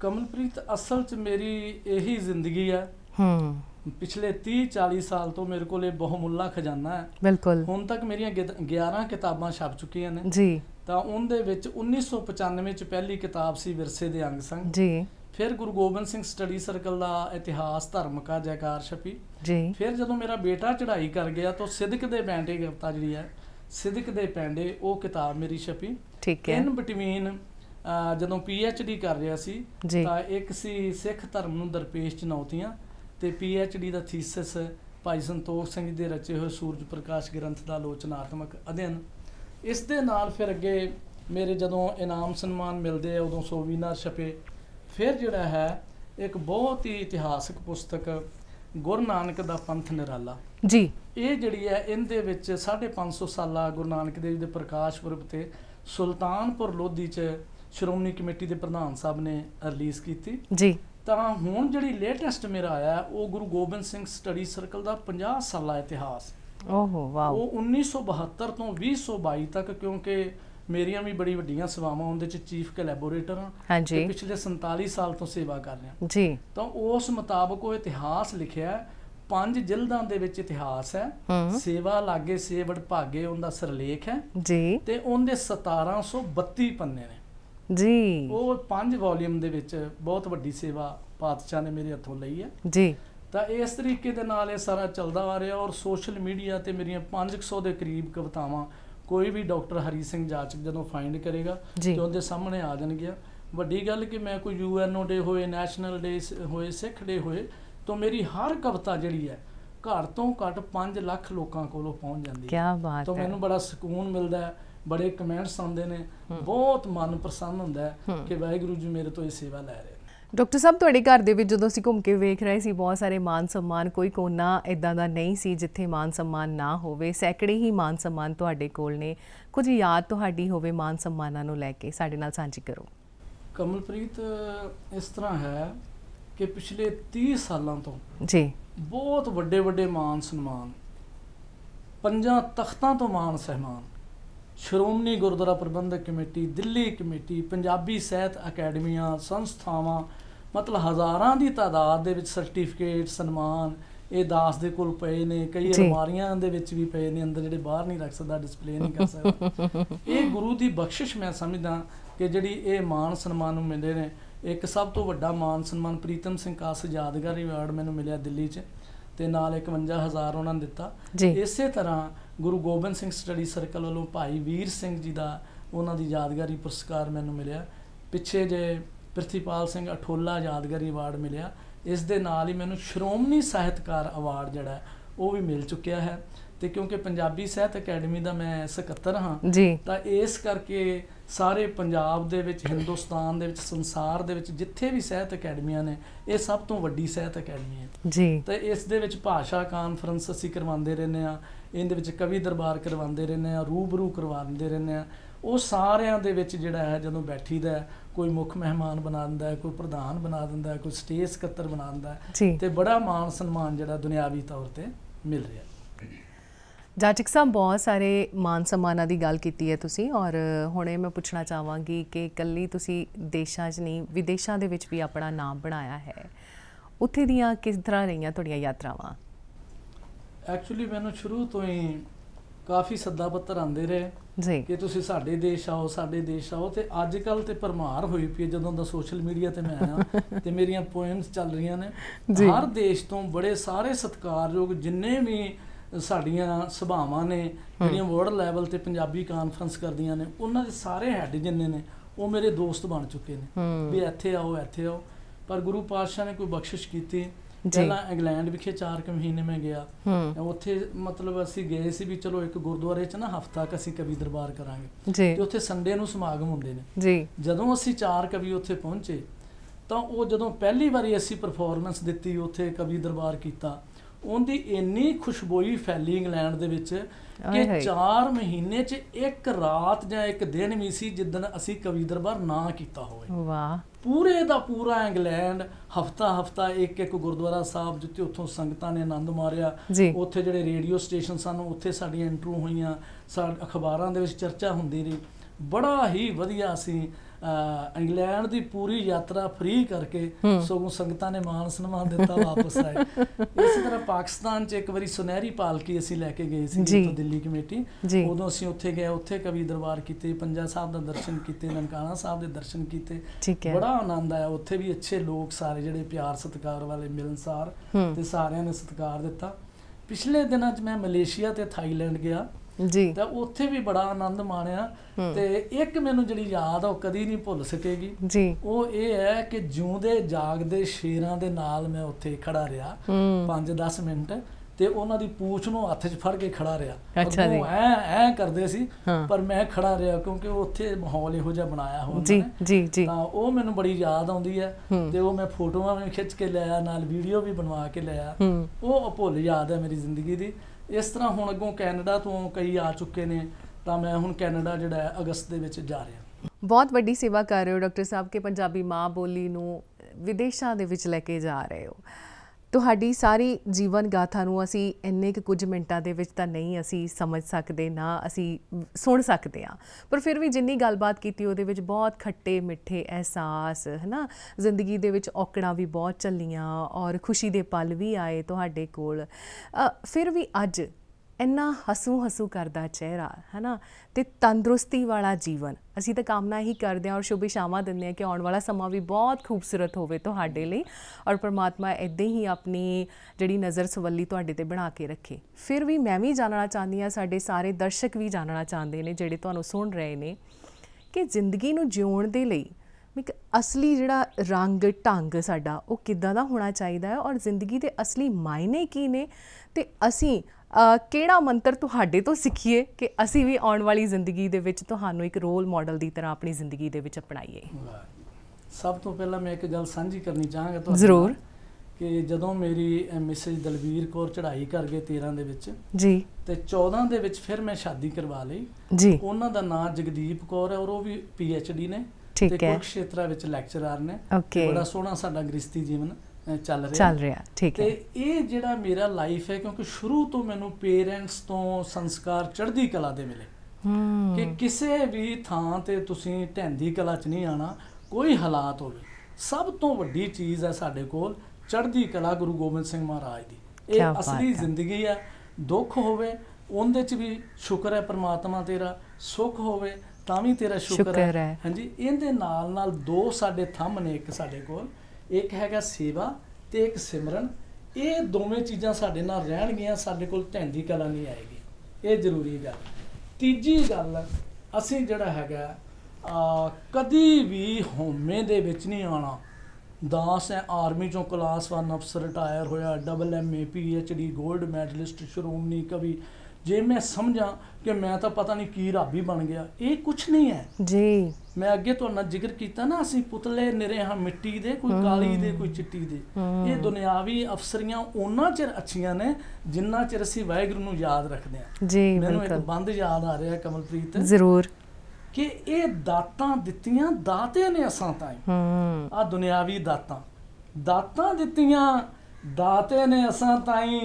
ਕਮਲਪ੍ਰੀਤ ਅਸਲ 'ਚ ਮੇਰੀ ਇਹੀ ਜ਼ਿੰਦਗੀ ਹੈ ਹੂੰ ਪਿਛਲੇ 30 40 ਸਾਲ ਤੋਂ ਮੇਰੇ ਕੋਲੇ ਬਹੁਮੁੱਲਾ ਖਜ਼ਾਨਾ ਹੈ ਬਿਲਕੁਲ ਹੁਣ ਤੱਕ ਮੇਰੀਆਂ 11 ਕਿਤਾਬਾਂ ਛਪ ਚੁੱਕੀਆਂ ਨੇ ਜੀ ਤਾਂ ਉਹਦੇ ਵਿੱਚ 1995 ਚ ਪਹਿਲੀ ਕਿਤਾਬ ਸੀ ਵਿਰਸੇ ਦੇ ਅੰਗ ਸੰਗ ਜੀ ਫਿਰ ਗੁਰੂ ਗੋਬਿੰਦ ਸਿੰਘ ਸਟੱਡੀ ਸਰਕਲ ਦਾ ਇਤਿਹਾਸ ਧਰਮ ਕਾ ਜੈਕਾਰ ਛਪੀ ਜੀ ਫਿਰ ਜਦੋਂ ਮੇਰਾ ਬੇਟਾ ਚੜ੍ਹਾਈ ਕਰ ਗਿਆ ਤਾਂ ਸਿੱਧਕ ਦੇ ਬੈਂਟੇ ਗ੍ਰਿਫਤਾ ਜਿਹੜੀ ਹੈ ਸਿਦਕ ਦੇ ਪੈਂਡੇ ਉਹ ਕਿਤਾਬ ਮੇਰੀ ਛਪੀ ਠੀਕ ਹੈ ਇਨ ਬਿਟਵੀਨ ਜਦੋਂ ਪੀ ਐਚ ਡੀ ਕਰ ਰਿਹਾ ਸੀ ਤਾਂ ਇੱਕ ਸੀ ਸਿੱਖ ਧਰਮ ਨੂੰ ਦਰਪੇਸ਼ ਚੁਣੌਤੀਆਂ ਤੇ ਪੀ ਐਚ ਡੀ ਦਾ ਥੀਸਿਸ ਭਾਈ ਸੰਤੋਖ ਸਿੰਘ ਦੇ ਰਚੇ ਹੋਏ ਸੂਰਜ ਪ੍ਰਕਾਸ਼ ਗ੍ਰੰਥ ਦਾ ਆਲੋਚਨਾਤਮਕ ਅਧਿਐਨ ਇਸ ਦੇ ਨਾਲ ਫਿਰ ਅੱਗੇ ਮੇਰੇ ਜਦੋਂ ਇਨਾਮ ਸਨਮਾਨ ਮਿਲਦੇ ਆ ਉਦੋਂ ਸੋਵੀਨਾਰ ਛਪੇ ਫਿਰ ਜਿਹੜਾ ਹੈ ਇੱਕ ਬਹੁਤ ਹੀ ਇਤਿਹਾਸਿਕ ਪੁਸਤਕ ਗੁਰੂ ਨਾਨਕ ਦਾ ਪੰਥ ਨਿਰਾਲਾ ਜੀ ਇਹ ਜਿਹੜੀ ਹੈ ਇਹਦੇ ਵਿੱਚ 550 ਸਾਲਾ ਗੁਰੂ ਨਾਨਕ ਦੇਵ ਦੇ ਪ੍ਰਕਾਸ਼ ਪੁਰਬ ਤੇ ਸੁਲਤਾਨਪੁਰ ਲੋਧੀ 'ਚ ਸ਼੍ਰੋਮਣੀ ਕਮੇਟੀ ਦੇ ਪ੍ਰਧਾਨ ਸਾਹਿਬ ਨੇ ਰਿਲੀਜ਼ ਕੀਤੀ ਜੀ ਤਾਂ ਹੁਣ ਜਿਹੜੀ ਲੇਟੈਸਟ ਮੇਰਾ ਆਇਆ ਉਹ ਗੁਰੂ ਗੋਬਿੰਦ ਸਿੰਘ ਸਟੱਡੀ ਸਰਕਲ ਦਾ 50 ਸਾਲਾ ਇਤਿਹਾਸ ਓਹੋ ਵਾਓ ਉਹ 1972 ਤੋਂ 2022 ਤੱਕ ਕਿਉਂਕਿ ਮੇਰੀਆਂ ਵੀ ਬੜੀ ਵੱਡੀਆਂ ਸੇਵਾਵਾਂ ਉਹਦੇ ਚ ਚੀਫ ਕੋਲੈਬੋਰੇਟਰ ਹਾਂ ਤੇ ਪਿਛਲੇ 47 ਸਾਲ ਤੋਂ ਸੇਵਾ ਕਰ ਰਿਹਾ ਜੀ ਤਾਂ ਉਸ ਮੁਤਾਬਕ ਉਹ ਇਤਿਹਾਸ ਲਿਖਿਆ ਪੰਜ ਜਿਲਦਾਂ ਦੇ ਵਿੱਚ ਇਤਿਹਾਸ ਹੈ ਸੇਵਾ ਲਾਗੇ ਸੇਵੜ ਭਾਗੇ ਉਹਦਾ ਸਰਲੇਖ ਹੈ ਜੀ ਤੇ ਉਹਦੇ 1732 ਪੰਨੇ ਨੇ ਜੀ ਉਹ ਪੰਜ ਵੋਲੀਅਮ ਦੇ ਵਿੱਚ ਬਹੁਤ ਵੱਡੀ ਸੇਵਾ ਪਾਤਸ਼ਾਹ ਨੇ ਮੇਰੇ ਹੱਥੋਂ ਲਈ ਹੈ ਜੀ ਤਾਂ ਇਸ ਤਰੀਕੇ ਦੇ ਨਾਲ ਇਹ ਸਾਰਾ ਚੱਲਦਾ ਆ ਰਿਹਾ ਔਰ ਸੋਸ਼ਲ ਮੀਡੀਆ ਤੇ ਮੇਰੀਆਂ 500 ਦੇ ਕਰੀਬ ਕਵਿਤਾਵਾਂ ਕੋਈ ਵੀ ਡਾਕਟਰ ਹਰੀ ਸਿੰਘ ਜਾਚਕ ਜਦੋਂ ਫਾਈਂਡ ਕਰੇਗਾ ਤੇ ਉਹਦੇ ਸਾਹਮਣੇ ਆ ਜਾਣਗੀਆਂ ਵੱਡੀ ਗੱਲ ਕਿ ਮੈਂ ਕੋਈ ਯੂਐਨਓ ਡੇ ਹੋਏ ਨੈਸ਼ਨਲ ਡੇ ਹੋਏ ਸਿੱਖ ਡੇ ਹੋਏ ਤੋਂ ਮੇਰੀ ਹਰ ਕਵਿਤਾ ਜਿਹੜੀ ਹੈ ਘਰ ਤੋਂ ਘੱਟ 5 ਲੱਖ ਲੋਕਾਂ ਕੋਲੋਂ ਪਹੁੰਚ ਜਾਂਦੀ ਹੈ ਕੀ ਬਾਤ ਹੈ ਤੋਂ ਮੈਨੂੰ ਬੜਾ ਸਕੂਨ ਮਿਲਦਾ ਹੈ ਬੜੇ ਕਮੈਂਟਸ ਆਉਂਦੇ ਨੇ ਬਹੁਤ ਮਨ ਪ੍ਰਸੰਨ ਹੁੰਦਾ ਹੈ ਕਿ ਵਾਹਿਗੁਰੂ ਜੀ ਮੇਰੇ ਤੋਂ ਇਹ ਸੇਵਾ ਲੈ ਰਹੇ ਡਾਕਟਰ ਸਾਹਿਬ ਤੁਹਾਡੇ ਘਰ ਦੇ ਵਿੱਚ ਜਦੋਂ ਅਸੀਂ ਘੁੰਮ ਕੇ ਵੇਖ ਰਹੇ ਸੀ ਬਹੁਤ ਸਾਰੇ ਮਾਨ ਸਨਮਾਨ ਕੋਈ ਕੋਨਾ ਇਦਾਂ ਦਾ ਨਹੀਂ ਸੀ ਜਿੱਥੇ ਮਾਨ ਸਨਮਾਨ ਨਾ ਹੋਵੇ ਸੈਕੜੇ ਹੀ ਮਾਨ ਸਨਮਾਨ ਤੁਹਾਡੇ ਕੋਲ ਨੇ ਕੁਝ ਯਾਦ ਤੁਹਾਡੀ ਹੋਵੇ ਮਾਨ ਸਨਮਾਨਾਂ ਨੂੰ ਲੈ ਕੇ ਸਾਡੇ ਨਾਲ ਸਾਂਝੀ ਕਰੋ ਕਮਲਪ੍ਰੀਤ ਇਸ ਤਰ੍ਹਾਂ ਹੈ ਕਿ ਪਿਛਲੇ 30 ਸਾਲਾਂ ਤੋਂ ਜੀ ਬਹੁਤ ਵੱਡੇ ਵੱਡੇ ਮਾਨ ਸਨਮਾਨ ਪੰਜਾਂ ਤਖਤਾਂ ਤੋਂ ਮਾਨ ਸਨਮਾਨ ਸ਼੍ਰੋਮਣੀ ਗੁਰਦੁਆਰਾ ਪ੍ਰਬੰਧਕ ਕਮੇਟੀ ਦਿੱਲੀ ਕਮੇਟੀ ਪੰਜਾਬੀ ਸਿਹਤ ਅਕੈਡਮੀਆਂ ਸੰਸਥਾਵਾਂ ਮਤਲਬ ਹਜ਼ਾਰਾਂ ਦੀ ਤਾਦਾਦ ਦੇ ਵਿੱਚ ਸਰਟੀਫਿਕੇਟ ਸਨਮਾਨ ਇਹ ਦਾਸ ਦੇ ਕੋਲ ਪਏ ਨੇ ਕਈ ਅਲਮਾਰੀਆਂ ਦੇ ਵਿੱਚ ਵੀ ਪਏ ਨੇ ਅੰਦਰ ਜਿਹੜੇ ਬਾਹਰ ਨਹੀਂ ਰੱਖ ਸਕਦਾ ਡਿਸਪਲੇ ਨਹੀਂ ਕਰ ਸਕਦਾ ਇਹ ਗੁਰੂ ਦੀ ਬਖਸ਼ਿਸ਼ ਮੈਂ ਸਮਝਦਾ ਕਿ ਜਿਹੜੀ ਇਹ ਮਾਨ ਸਨਮਾਨ ਨੂੰ ਮਿਲਦੇ ਨੇ ਇੱਕ ਸਭ ਤੋਂ ਵੱਡਾ ਮਾਨ ਸਨਮਾਨ ਪ੍ਰੀਤਮ ਸਿੰਘ ਕਾਸ ਯਾਦਗਾਰ ਰਿਵਾਰਡ ਮੈਨੂੰ ਮਿਲਿਆ ਦਿੱਲੀ 'ਚ ਤੇ ਨਾਲ 51000 ਉਹਨਾਂ ਨੇ ਦਿੱਤਾ ਇਸੇ ਤਰ੍ਹਾਂ ਗੁਰੂ ਗੋਬਿੰਦ ਸਿੰਘ ਸਟੱਡੀ ਸਰਕਲ ਵੱਲੋਂ ਭਾਈ ਵੀਰ ਸਿੰਘ ਜੀ ਦਾ ਉਹਨਾਂ ਦੀ ਯਾਦਗਾਰੀ ਪੁਰਸਕਾਰ ਮੈਨੂੰ ਮਿਲਿਆ ਪਿੱਛੇ ਜੇ ਪ੍ਰਿਥੀਪਾਲ ਸਿੰਘ ਅਠੋਲਾ ਯਾਦਗਾਰੀ ਅਵਾਰਡ ਮਿਲਿਆ ਇਸ ਦੇ ਨਾਲ ਹੀ ਮੈਨੂੰ ਸ਼੍ਰੋਮਣੀ ਸਾਹਿਤਕਾਰ ਅਵਾਰਡ ਜਿਹੜਾ ਉਹ ਵੀ ਮਿਲ ਚੁੱਕਿਆ ਹੈ ਤੇ ਕਿਉਂਕਿ ਪੰਜਾਬੀ ਸਾਹਿਤ ਅਕੈਡਮੀ ਦਾ ਮੈਂ ਸਕੱਤਰ ਹਾਂ ਤਾਂ ਇਸ ਕਰਕੇ ਸਾਰੇ ਪੰਜਾਬ ਦੇ ਵਿੱਚ ਹਿੰਦੁਸਤਾਨ ਦੇ ਵਿੱਚ ਸੰਸਾਰ ਦੇ ਵਿੱਚ ਜਿੱਥੇ ਵੀ ਸਾਹਿਤ ਅਕੈਡਮੀਆਂ ਨੇ ਇਹ ਸਭ ਤੋਂ ਵੱਡੀ ਸਾਹਿਤ ਅਕੈਡਮੀ ਹੈ ਜੀ ਤੇ ਇਸ ਦੇ ਵਿੱਚ ਭਾਸ਼ਾ ਕਾਨਫਰੰਸ ਅਸੀਂ ਕਰਵਾਉਂਦੇ ਰਹਿੰਦੇ ਆ ਇਹਦੇ ਵਿੱਚ ਕਵੀ ਦਰਬਾਰ ਕਰਵਾਉਂਦੇ ਰਹਿੰਦੇ ਆ ਰੂਬਰੂ ਕਰਵਾਉਂਦੇ ਰਹਿੰਦੇ ਆ ਉਹ ਸਾਰਿਆਂ ਦੇ ਵਿੱਚ ਜਿਹੜਾ ਹੈ ਜਦੋਂ ਬੈਠੀਦਾ ਕੋਈ ਮੁੱਖ ਮਹਿਮਾਨ ਬਣਾ ਦਿੰਦਾ ਹੈ ਕੋਈ ਪ੍ਰਧਾਨ ਬਣਾ ਦਿੰਦਾ ਹੈ ਕੋਈ ਸਟੇਜ ਸਕੱਤਰ ਬਣਾ ਦਿੰਦਾ ਹੈ ਤੇ ਬੜਾ ਮਾਣ ਸਨਮਾਨ ਜਿਹੜਾ ਦੁਨਿਆਵੀ ਤੌਰ ਤੇ ਮਿਲ ਰਿਹਾ ਹੈ ਜਾਟਿਕ ਸਾਹਿਬ ਬਹੁਤ ਸਾਰੇ ਮਾਨ ਸਨਮਾਨਾਂ ਦੀ ਗੱਲ ਕੀਤੀ ਹੈ ਤੁਸੀਂ ਔਰ ਹੁਣੇ ਮੈਂ ਪੁੱਛਣਾ ਚਾਹਾਂਗੀ ਕਿ ਕੱਲੀ ਤੁਸੀਂ ਦੇਸ਼ਾਂ 'ਚ ਨਹੀਂ ਵਿਦੇਸ਼ਾਂ ਦੇ ਵਿੱਚ ਵੀ ਆਪਣਾ ਨਾਮ ਬਣਾਇਆ ਹੈ ਉੱਥੇ ਦੀਆਂ ਕਿਸ ਤਰ੍ਹਾਂ ਰਹੀਆਂ ਤੁਹਾਡੀਆਂ ਯਾਤਰਾਵਾਂ ਐਕਚੁਅਲੀ ਮੈਨੂੰ ਸ਼ੁਰੂ ਤੋਂ ਹੀ ਕਾਫੀ ਸੱਦਾ ਪੱਤਰ ਆਉਂਦੇ ਰਹੇ ਜੀ ਕਿ ਤੁਸੀਂ ਸਾਡੇ ਦੇਸ਼ ਆਓ ਸਾਡੇ ਦੇਸ਼ ਆਓ ਤੇ ਅੱਜ ਕੱਲ ਤੇ ਪਰਮਾਰ ਹੋਈ ਪਈ ਜਦੋਂ ਦਾ ਸੋਸ਼ਲ ਮੀਡੀਆ ਤੇ ਮੈਂ ਆਇਆ ਤੇ ਮੇਰੀਆਂ ਪੋਇਮਸ ਚੱਲ ਰਹੀਆਂ ਨੇ ਹਰ ਦੇਸ਼ ਤੋਂ ਬੜੇ ਸਾਰੇ ਸਤਿਕਾਰਯੋਗ ਜਿੰਨੇ ਵੀ ਸਾਡੀਆਂ ਸਭਾਵਾਂ ਨੇ ਜਿਹੜੀਆਂ ਵਰਲਡ ਲੈਵਲ ਤੇ ਪੰਜਾਬੀ ਕਾਨਫਰੰਸ ਕਰਦੀਆਂ ਨੇ ਉਹਨਾਂ ਦੇ ਸਾਰੇ ਹੈੱਡ ਜਿੰਨੇ ਨੇ ਉਹ ਮੇਰੇ ਦੋਸਤ ਬਣ ਚੁੱਕੇ ਨੇ ਵੀ ਇੱਥੇ ਆਓ ਇੱਥੇ ਆਓ ਪਰ ਗੁਰੂ ਪਾਤਸ਼ਾਹ ਨੇ ਕੋਈ ਬਖਸ਼ਿਸ਼ ਕੀਤੀ ਪਹਿਲਾਂ ਇੰਗਲੈਂਡ ਵਿਖੇ 4 ਕੁ ਮਹੀਨੇ ਮੈਂ ਗਿਆ ਉੱਥੇ ਮਤਲਬ ਅਸੀਂ ਗਏ ਸੀ ਵੀ ਚਲੋ ਇੱਕ ਗੁਰਦੁਆਰੇ 'ਚ ਨਾ ਹਫਤਾ ਕ ਅਸੀਂ ਕਵੀ ਦਰਬਾਰ ਕਰਾਂਗੇ ਤੇ ਉੱਥੇ ਸੰਡੇ ਨੂੰ ਸਮਾਗਮ ਹੁੰਦੇ ਨੇ ਜੀ ਜਦੋਂ ਅਸੀਂ 4 ਕਵੀ ਉੱਥੇ ਪਹੁੰਚੇ ਤਾਂ ਉਹ ਜਦੋਂ ਪਹਿਲੀ ਵਾਰੀ ਅਸੀਂ ਪਰਫਾਰਮੈਂਸ ਦਿੱਤੀ ਉੱਥੇ ਕਵੀ ਦਰਬਾਰ ਕੀਤਾ ਉਹਦੀ ਇੰਨੀ ਖੁਸ਼ਬੋਈ ਫੈਲੀ ਇੰਗਲੈਂਡ ਦੇ ਵਿੱਚ ਕਿ 4 ਮਹੀਨੇ 'ਚ ਇੱਕ ਰਾਤ ਜਾਂ ਇੱਕ ਦਿਨ ਵੀ ਸੀ ਜਿੱਦਨ ਅਸੀਂ ਕਵੀ ਦਰਬਾਰ ਨਾ ਕੀਤਾ ਹੋਵੇ ਵਾਹ ਪੂਰੇ ਦਾ ਪੂਰਾ ਇੰਗਲੈਂਡ ਹਫਤਾ ਹਫਤਾ ਇੱਕ ਇੱਕ ਗੁਰਦੁਆਰਾ ਸਾਹਿਬ ਜਿੱਥੇ ਉੱਥੋਂ ਸੰਗਤਾਂ ਨੇ ਆਨੰਦ ਮਾਰਿਆ ਉੱਥੇ ਜਿਹੜੇ ਰੇਡੀਓ ਸਟੇਸ਼ਨ ਸਨ ਉੱਥੇ ਸਾਡੀਆਂ ਇੰਟਰਵਿਊ ਹੋਈਆਂ ਸਾਡੇ ਅਖਬਾਰਾਂ ਦੇ ਵਿੱਚ ਚਰਚਾ ਹੁੰਦੀ ਰਹੀ ਬੜਾ ਹੀ ਵਧੀਆ ਸੀ ਇੰਗਲੈਂਡ ਦੀ ਪੂਰੀ ਯਾਤਰਾ ਫ੍ਰੀ ਕਰਕੇ ਸਗੋਂ ਸੰਗਤਾਂ ਨੇ ਮਾਨ ਸਨਮਾਨ ਦਿੱਤਾ ਵਾਪਸ ਆਏ ਇਸੇ ਤਰ੍ਹਾਂ ਪਾਕਿਸਤਾਨ 'ਚ ਇੱਕ ਵਾਰੀ ਸੁਨਹਿਰੀ ਪਾਲਕੀ ਅਸੀਂ ਲੈ ਕੇ ਗਏ ਸੀ ਜਿੱਥੋਂ ਦਿੱਲੀ ਕਮੇਟੀ ਉਦੋਂ ਅਸੀਂ ਉੱਥੇ ਗਏ ਉੱਥੇ ਕਵੀ ਦਰਬਾਰ ਕੀਤੇ ਪੰਜਾ ਸਾਹਿਬ ਦਾ ਦਰਸ਼ਨ ਕੀਤੇ ਨਨਕਾਣਾ ਸਾਹਿਬ ਦੇ ਦਰਸ਼ਨ ਕੀਤੇ ਬੜਾ ਆਨੰਦ ਆਇਆ ਉੱਥੇ ਵੀ ਅੱਛੇ ਲੋਕ ਸਾਰੇ ਜਿਹੜੇ ਪਿਆਰ ਸਤਿਕਾਰ ਵਾਲੇ ਮਿਲਨਸਾਰ ਤੇ ਸਾਰਿਆਂ ਨੇ ਸਤਿਕਾਰ ਦਿੱਤਾ ਪਿਛਲੇ ਦਿਨਾਂ 'ਚ ਮੈਂ ਮਲੇਸ਼ੀਆ ਤੇ ਥਾਈਲੈਂਡ ਗਿਆ ਜੀ ਤਾਂ ਉੱਥੇ ਵੀ ਬੜਾ ਆਨੰਦ ਮਾਣਿਆ ਤੇ ਇੱਕ ਮੈਨੂੰ ਜਿਹੜੀ ਯਾਦ ਆ ਉਹ ਕਦੀ ਨਹੀਂ ਭੁੱਲ ਸਕੇਗੀ ਜੀ ਉਹ ਇਹ ਹੈ ਕਿ ਜਿਉਂਦੇ ਜਾਗਦੇ ਸ਼ੇਰਾਂ ਦੇ ਨਾਲ ਮੈਂ ਉੱਥੇ ਖੜਾ ਰਿਹਾ 5-10 ਮਿੰਟ ਤੇ ਉਹਨਾਂ ਦੀ ਪੂਛ ਨੂੰ ਹੱਥ 'ਚ ਫੜ ਕੇ ਖੜਾ ਰਿਹਾ ਅੱਛਾ ਜੀ ਉਹ ਐ ਐ ਕਰਦੇ ਸੀ ਪਰ ਮੈਂ ਖੜਾ ਰਿਹਾ ਕਿਉਂਕਿ ਉੱਥੇ ਮਾਹੌਲ ਇਹੋ ਜਿਹਾ ਬਣਾਇਆ ਹੋਣਾ ਜੀ ਜੀ ਜੀ ਤਾਂ ਉਹ ਮੈਨੂੰ ਬੜੀ ਯਾਦ ਆਉਂਦੀ ਹੈ ਤੇ ਉਹ ਮੈਂ ਫੋਟੋਆਂ ਵੀ ਖਿੱਚ ਕੇ ਲਿਆ ਨਾਲ ਵੀਡੀਓ ਵੀ ਬਣਵਾ ਕੇ ਲਿਆ ਉਹ ਭੁੱਲ ਯਾਦ ਹੈ ਮੇਰੀ ਜ਼ਿੰਦਗੀ ਦੀ ਇਸ ਤਰ੍ਹਾਂ ਹੁਣ ਅੱਗੋਂ ਕੈਨੇਡਾ ਤੋਂ ਕਈ ਆ ਚੁੱਕੇ ਨੇ ਤਾਂ ਮੈਂ ਹੁਣ ਕੈਨੇਡਾ ਜਿਹੜਾ ਅਗਸਤ ਦੇ ਵਿੱਚ ਜਾ ਰਿਹਾ ਬਹੁਤ ਵੱਡੀ ਸੇਵਾ ਕਰ ਰਹੇ ਹੋ ਡਾਕਟਰ ਸਾਹਿਬ ਕੇ ਪੰਜਾਬੀ ਮਾਂ ਬੋਲੀ ਨੂੰ ਵਿਦੇਸ਼ਾਂ ਦੇ ਵਿੱਚ ਲੈ ਕੇ ਜਾ ਰਹੇ ਹੋ ਤੁਹਾਡੀ ਸਾਰੀ ਜੀਵਨ ਗਾਥਾ ਨੂੰ ਅਸੀਂ ਇੰਨੇ ਕੁ ਕੁਝ ਮਿੰਟਾਂ ਦੇ ਵਿੱਚ ਤਾਂ ਨਹੀਂ ਅਸੀਂ ਸਮਝ ਸਕਦੇ ਨਾ ਅਸੀਂ ਸੁਣ ਸਕਦੇ ਆ ਪਰ ਫਿਰ ਵੀ ਜਿੰਨੀ ਗੱਲਬਾਤ ਕੀਤੀ ਉਹਦੇ ਵਿੱਚ ਬਹੁਤ ਖੱਟੇ ਮਿੱਠੇ ਅਹਿਸਾਸ ਹਨਾ ਜ਼ਿੰਦਗੀ ਦੇ ਵਿੱਚ ਔਕੜਾਂ ਵੀ ਬਹੁਤ ਚੱਲੀਆਂ ਔਰ ਖੁਸ਼ੀ ਦੇ ਪਲ ਵੀ ਆਏ ਤੁਹਾਡੇ ਕੋਲ ਫਿਰ ਵੀ ਅੱਜ ਇੰਨਾ ਹਸੂ ਹਸੂ ਕਰਦਾ ਚਿਹਰਾ ਹੈਨਾ ਤੇ ਤੰਦਰੁਸਤੀ ਵਾਲਾ ਜੀਵਨ ਅਸੀਂ ਤਾਂ ਕਾਮਨਾ ਹੀ ਕਰਦੇ ਹਾਂ ਔਰ ਸ਼ੁਭ ਸ਼ਾਮਾਂ ਦਿੰਦੇ ਹਾਂ ਕਿ ਆਉਣ ਵਾਲਾ ਸਮਾਂ ਵੀ ਬਹੁਤ ਖੂਬਸੂਰਤ ਹੋਵੇ ਤੁਹਾਡੇ ਲਈ ਔਰ ਪਰਮਾਤਮਾ ਇਦਾਂ ਹੀ ਆਪਣੀ ਜਿਹੜੀ ਨਜ਼ਰ ਸਵੱਲੀ ਤੁਹਾਡੇ ਤੇ ਬਣਾ ਕੇ ਰੱਖੇ ਫਿਰ ਵੀ ਮੈਂ ਵੀ ਜਾਣਨਾ ਚਾਹੁੰਦੀ ਆ ਸਾਡੇ ਸਾਰੇ ਦਰਸ਼ਕ ਵੀ ਜਾਣਨਾ ਚਾਹੁੰਦੇ ਨੇ ਜਿਹੜੇ ਤੁਹਾਨੂੰ ਸੁਣ ਰਹੇ ਨੇ ਕਿ ਜ਼ਿੰਦਗੀ ਨੂੰ ਜਿਉਣ ਦੇ ਲਈ ਇੱਕ ਅਸਲੀ ਜਿਹੜਾ ਰੰਗ ਢੰਗ ਸਾਡਾ ਉਹ ਕਿੱਦਾਂ ਦਾ ਹੋਣਾ ਚਾਹੀਦਾ ਹੈ ਔਰ ਜ਼ਿੰਦਗੀ ਦੇ ਅਸਲੀ ਮਾਇਨੇ ਕੀ ਨੇ ਤੇ ਅਸੀਂ ਕਿਹੜਾ ਮੰਤਰ ਤੁਹਾਡੇ ਤੋਂ ਸਿੱਖੀਏ ਕਿ ਅਸੀਂ ਵੀ ਆਉਣ ਵਾਲੀ ਜ਼ਿੰਦਗੀ ਦੇ ਵਿੱਚ ਤੁਹਾਨੂੰ ਇੱਕ ਰੋਲ ਮਾਡਲ ਦੀ ਤਰ੍ਹਾਂ ਆਪਣੀ ਜ਼ਿੰਦਗੀ ਦੇ ਵਿੱਚ ਅਪਣਾਈਏ ਸਭ ਤੋਂ ਪਹਿਲਾਂ ਮੈਂ ਇੱਕ ਗੱਲ ਸਾਂਝੀ ਕਰਨੀ ਚਾਹਾਂਗਾ ਤੁਹਾਨੂੰ ਜ਼ਰੂਰ ਕਿ ਜਦੋਂ ਮੇਰੀ ਮਿਸਿਸ ਦਲਵੀਰ ਕੌਰ ਚੜ੍ਹਾਈ ਕਰ ਗਏ 13 ਦੇ ਵਿੱਚ ਜੀ ਤੇ 14 ਦੇ ਵਿੱਚ ਫਿਰ ਮੈਂ ਸ਼ਾਦੀ ਕਰਵਾ ਲਈ ਜੀ ਉਹਨਾਂ ਦਾ ਨਾਮ ਜਗਦੀਪ ਕੌਰ ਹੈ ਔਰ ਉਹ ਵੀ ਪੀ ਐਚ ਡੀ ਨੇ ਤੇ ਕੁਰਕਸ਼ੇਤਰਾ ਵਿੱਚ ਲੈਕਚਰਰ ਨੇ ਬੜਾ ਸੋਹਣਾ ਸਾਡਾ ਗ੍ਰਸਤੀ ਜੀਵਨ ਚੱਲ ਰਿਹਾ ਚੱਲ ਰਿਹਾ ਠੀਕ ਹੈ ਤੇ ਇਹ ਜਿਹੜਾ ਮੇਰਾ ਲਾਈਫ ਹੈ ਕਿਉਂਕਿ ਸ਼ੁਰੂ ਤੋਂ ਮੈਨੂੰ ਪੇਰੈਂਟਸ ਤੋਂ ਸੰਸਕਾਰ ਚੜ੍ਹਦੀ ਕਲਾ ਦੇ ਮਿਲੇ ਕਿ ਕਿਸੇ ਵੀ ਥਾਂ ਤੇ ਤੁਸੀਂ ਢੈਂਦੀ ਕਲਾ 'ਚ ਨਹੀਂ ਆਣਾ ਕੋਈ ਹਾਲਾਤ ਹੋਵੇ ਸਭ ਤੋਂ ਵੱਡੀ ਚੀਜ਼ ਹੈ ਸਾਡੇ ਕੋਲ ਚੜ੍ਹਦੀ ਕਲਾ ਗੁਰੂ ਗੋਬਿੰਦ ਸਿੰਘ ਮਹਾਰਾਜ ਦੀ ਇਹ ਅਸਲੀ ਜ਼ਿੰਦਗੀ ਹੈ ਦੁੱਖ ਹੋਵੇ ਉਹਦੇ 'ਚ ਵੀ ਸ਼ੁਕਰ ਹੈ ਪ੍ਰਮਾਤਮਾ ਤੇਰਾ ਸੁੱਖ ਹੋਵੇ ਤਾਂ ਵੀ ਤੇਰਾ ਸ਼ੁਕਰ ਹੈ ਹਾਂਜੀ ਇਹਦੇ ਨਾਲ ਨਾਲ ਦੋ ਸਾਡੇ ਥੰਮ ਨੇ ਇੱਕ ਸਾਡੇ ਕੋਲ ਇੱਕ ਹੈਗਾ ਸੇਵਾ ਤੇ ਇੱਕ ਸਿਮਰਨ ਇਹ ਦੋਵੇਂ ਚੀਜ਼ਾਂ ਸਾਡੇ ਨਾਲ ਰਹਿਣਗੀਆਂ ਸਾਡੇ ਕੋਲ ਢੈਂਦੀ ਕਲਾ ਨਹੀਂ ਆਏਗੀ ਇਹ ਜ਼ਰੂਰੀ ਗੱਲ ਤੀਜੀ ਗੱਲ ਅਸੀਂ ਜਿਹੜਾ ਹੈਗਾ ਆ ਕਦੀ ਵੀ ਹੋਮੇ ਦੇ ਵਿੱਚ ਨਹੀਂ ਆਣਾ ਦਾਸ ਹੈ ਆਰਮੀ ਚੋਂ ਕਲਾਸ 1 ਅਫਸਰ ਰਿਟਾਇਰ ਹੋਇਆ double M A P H D 골ਡ ਮੈਡਲਿਸਟ ਸ਼੍ਰੋਮਣੀ ਕਵੀ ਜੇ ਮੈਂ ਸਮਝਾਂ ਕਿ ਮੈਂ ਤਾਂ ਪਤਾ ਨਹੀਂ ਕੀ ਰਾਬੀ ਬਣ ਗਿਆ ਇਹ ਕੁਝ ਨਹੀਂ ਹੈ ਜੀ ਮੈਂ ਅੱਗੇ ਨਾ ਜ਼ਿਕਰ ਕੀਤਾ ਨਾ ਅਸੀਂ ਪੁਤਲੇ ਨਿਰੇ ਹਾਂ ਮਿੱਟੀ ਦੇ ਕੋਈ ਕਾਲੀ ਦੇ ਕੋਈ ਚਿੱਟੀ ਦੇ ਇਹ ਦੁਨਿਆਵੀ ਅਫਸਰੀਆਂ ਉਹਨਾਂ ਚਿਰ ਅੱਛੀਆਂ ਨੇ ਜਿੰਨਾ ਚਿਰ ਅਸੀਂ ਵਾਹਿਗੁਰੂ ਨੂੰ ਯਾਦ ਰੱਖਦੇ ਹਾਂ ਜੀ ਮੈਨੂੰ ਇੱਕ ਬੰਦ ਯਾਦ ਆ ਰਿਹਾ ਕਮਲਪ੍ਰੀਤ ਜ਼ਰੂਰ ਕਿ ਇਹ ਦਾਤਾਂ ਦਿੱਤੀਆਂ ਦਾਤੇ ਨੇ ਅਸਾਂ ਤਾਈ ਆ ਦੁਨਿਆਵੀ ਦਾਤਾਂ ਦਾਤਾਂ ਦਿੱਤੀਆਂ ਦਾਤੇ ਨੇ ਅਸਾਂ ਤਾਈ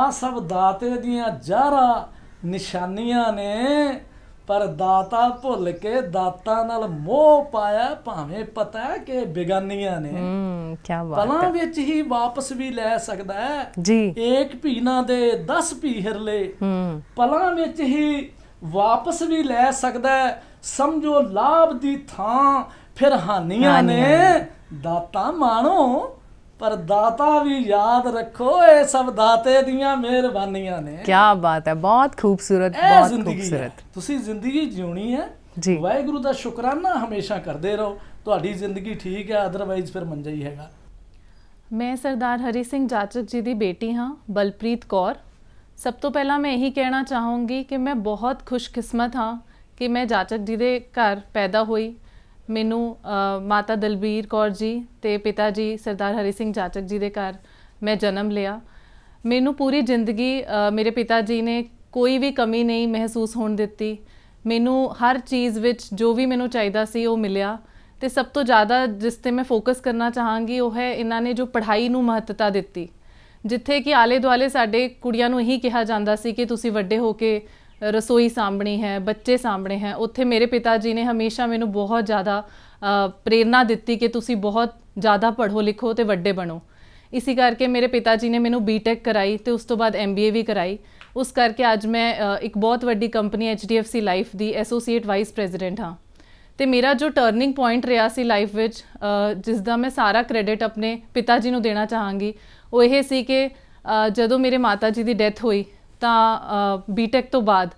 ਆ ਸਭ ਦਾਤੇ ਦੀਆਂ ਜਾਰਾ ਨਿਸ਼ਾਨੀਆਂ ਨੇ ਪਰ ਦਾਤਾ ਭੁੱਲ ਕੇ ਦਾਤਾ ਨਾਲ ਮੋਹ ਪਾਇਆ ਭਾਵੇਂ ਪਤਾ ਹੈ ਕਿ ਬੇਗਾਨੀਆਂ ਨੇ ਹੂੰ ਕੀ ਬਾਤ ਹੈ ਪਲਾਂ ਵਿੱਚ ਹੀ ਵਾਪਸ ਵੀ ਲੈ ਸਕਦਾ ਹੈ ਜੀ ਇੱਕ ਪੀਣਾ ਦੇ 10 ਪੀਹਰਲੇ ਹੂੰ ਪਲਾਂ ਵਿੱਚ ਹੀ ਵਾਪਸ ਵੀ ਲੈ ਸਕਦਾ ਹੈ ਸਮਝੋ ਲਾਭ ਦੀ ਥਾਂ ਫਿਰ ਹਾਨੀਆਂ ਨੇ ਦਾਤਾ ਮਾਣੋ ਪਰ ਦਾਤਾ ਵੀ ਯਾਦ ਰੱਖੋ ਇਹ ਸਭ ਦਾਤੇ ਦੀਆਂ ਮਿਹਰਬਾਨੀਆਂ ਨੇ ਕੀ ਬਾਤ ਹੈ ਬਹੁਤ ਖੂਬਸੂਰਤ ਬਹੁਤ ਖੂਬਸੂਰਤ ਤੁਸੀਂ ਜ਼ਿੰਦਗੀ ਜਿਉਣੀ ਹੈ ਜੀ ਵਾਹਿਗੁਰੂ ਦਾ ਸ਼ੁਕਰਾਨਾ ਹਮੇਸ਼ਾ ਕਰਦੇ ਰਹੋ ਤੁਹਾਡੀ ਜ਼ਿੰਦਗੀ ਠੀਕ ਹੈ ਅਦਰਵਾਈਜ਼ ਫਿਰ ਮੰਜਾ ਹੀ ਹੈਗਾ ਮੈਂ ਸਰਦਾਰ ਹਰੀ ਸਿੰਘ ਜਾਚਕ ਜੀ ਦੀ ਬੇਟੀ ਹਾਂ ਬਲਪ੍ਰੀਤ ਕੌਰ ਸਭ ਤੋਂ ਪਹਿਲਾਂ ਮੈਂ ਇਹੀ ਕਹਿਣਾ ਚਾਹੂੰਗੀ ਕਿ ਮੈਂ ਬਹੁਤ ਖੁਸ਼ਕਿਸਮਤ ਹਾਂ ਕਿ ਮੈਂ ਜਾਚਕ ਜੀ ਦੇ ਘਰ ਪੈਦਾ ਹੋਈ ਮੈਨੂੰ ਮਾਤਾ ਦਲਬੀਰ ਕੌਰ ਜੀ ਤੇ ਪਿਤਾ ਜੀ ਸਰਦਾਰ ਹਰੀ ਸਿੰਘ ਜਾਚਕ ਜੀ ਦੇ ਘਰ ਮੈਂ ਜਨਮ ਲਿਆ ਮੈਨੂੰ ਪੂਰੀ ਜ਼ਿੰਦਗੀ ਮੇਰੇ ਪਿਤਾ ਜੀ ਨੇ ਕੋਈ ਵੀ ਕਮੀ ਨਹੀਂ ਮਹਿਸੂਸ ਹੋਣ ਦਿੱਤੀ ਮੈਨੂੰ ਹਰ ਚੀਜ਼ ਵਿੱਚ ਜੋ ਵੀ ਮੈਨੂੰ ਚਾਹੀਦਾ ਸੀ ਉਹ ਮਿਲਿਆ ਤੇ ਸਭ ਤੋਂ ਜ਼ਿਆਦਾ ਜਿਸ ਤੇ ਮੈਂ ਫੋਕਸ ਕਰਨਾ ਚਾਹਾਂਗੀ ਉਹ ਹੈ ਇਹਨਾਂ ਨੇ ਜੋ ਪੜ੍ਹਾਈ ਨੂੰ ਮਹੱਤਤਾ ਦਿੱਤੀ ਜਿੱਥੇ ਕਿ ਆਲੇ ਦੁਆਲੇ ਸਾਡੇ ਕੁੜੀਆਂ ਨੂੰ ਇਹੀ ਕਿਹਾ ਜਾਂਦਾ ਸੀ ਕਿ ਤੁਸੀਂ ਵੱਡੇ ਹੋ ਕੇ ਰਸੋਈ ਸਾਹਮਣੀ ਹੈ ਬੱਚੇ ਸਾਹਮਣੇ ਹੈ ਉੱਥੇ ਮੇਰੇ ਪਿਤਾ ਜੀ ਨੇ ਹਮੇਸ਼ਾ ਮੈਨੂੰ ਬਹੁਤ ਜ਼ਿਆਦਾ ਪ੍ਰੇਰਣਾ ਦਿੱਤੀ ਕਿ ਤੁਸੀਂ ਬਹੁਤ ਜ਼ਿਆਦਾ ਪੜ੍ਹੋ ਲਿਖੋ ਤੇ ਵੱਡੇ ਬਣੋ ਇਸੇ ਕਰਕੇ ਮੇਰੇ ਪਿਤਾ ਜੀ ਨੇ ਮੈਨੂੰ ਬੀਟੈਕ ਕਰਾਈ ਤੇ ਉਸ ਤੋਂ ਬਾਅਦ ਐਮਬੀਏ ਵੀ ਕਰਾਈ ਉਸ ਕਰਕੇ ਅੱਜ ਮੈਂ ਇੱਕ ਬਹੁਤ ਵੱਡੀ ਕੰਪਨੀ HDFC ਲਾਈਫ ਦੀ ਐਸੋਸੀਏਟ ਵਾਈਸ ਪ੍ਰੈਜ਼ੀਡੈਂਟ ਹਾਂ ਤੇ ਮੇਰਾ ਜੋ ਟਰਨਿੰਗ ਪੁਆਇੰਟ ਰਿਹਾ ਸੀ ਲਾਈਫ ਵਿੱਚ ਜਿਸ ਦਾ ਮੈਂ ਸਾਰਾ ਕ੍ਰੈਡਿਟ ਆਪਣੇ ਪਿਤਾ ਜੀ ਨੂੰ ਦੇਣਾ ਚਾਹਾਂਗੀ ਉਹ ਇਹ ਸੀ ਕਿ ਜਦੋਂ ਮੇਰੇ ਮਾਤਾ ਜੀ ਦੀ ਡੈਥ ਹੋਈ ਤਾਂ ਬੀਟੈਕ ਤੋਂ ਬਾਅਦ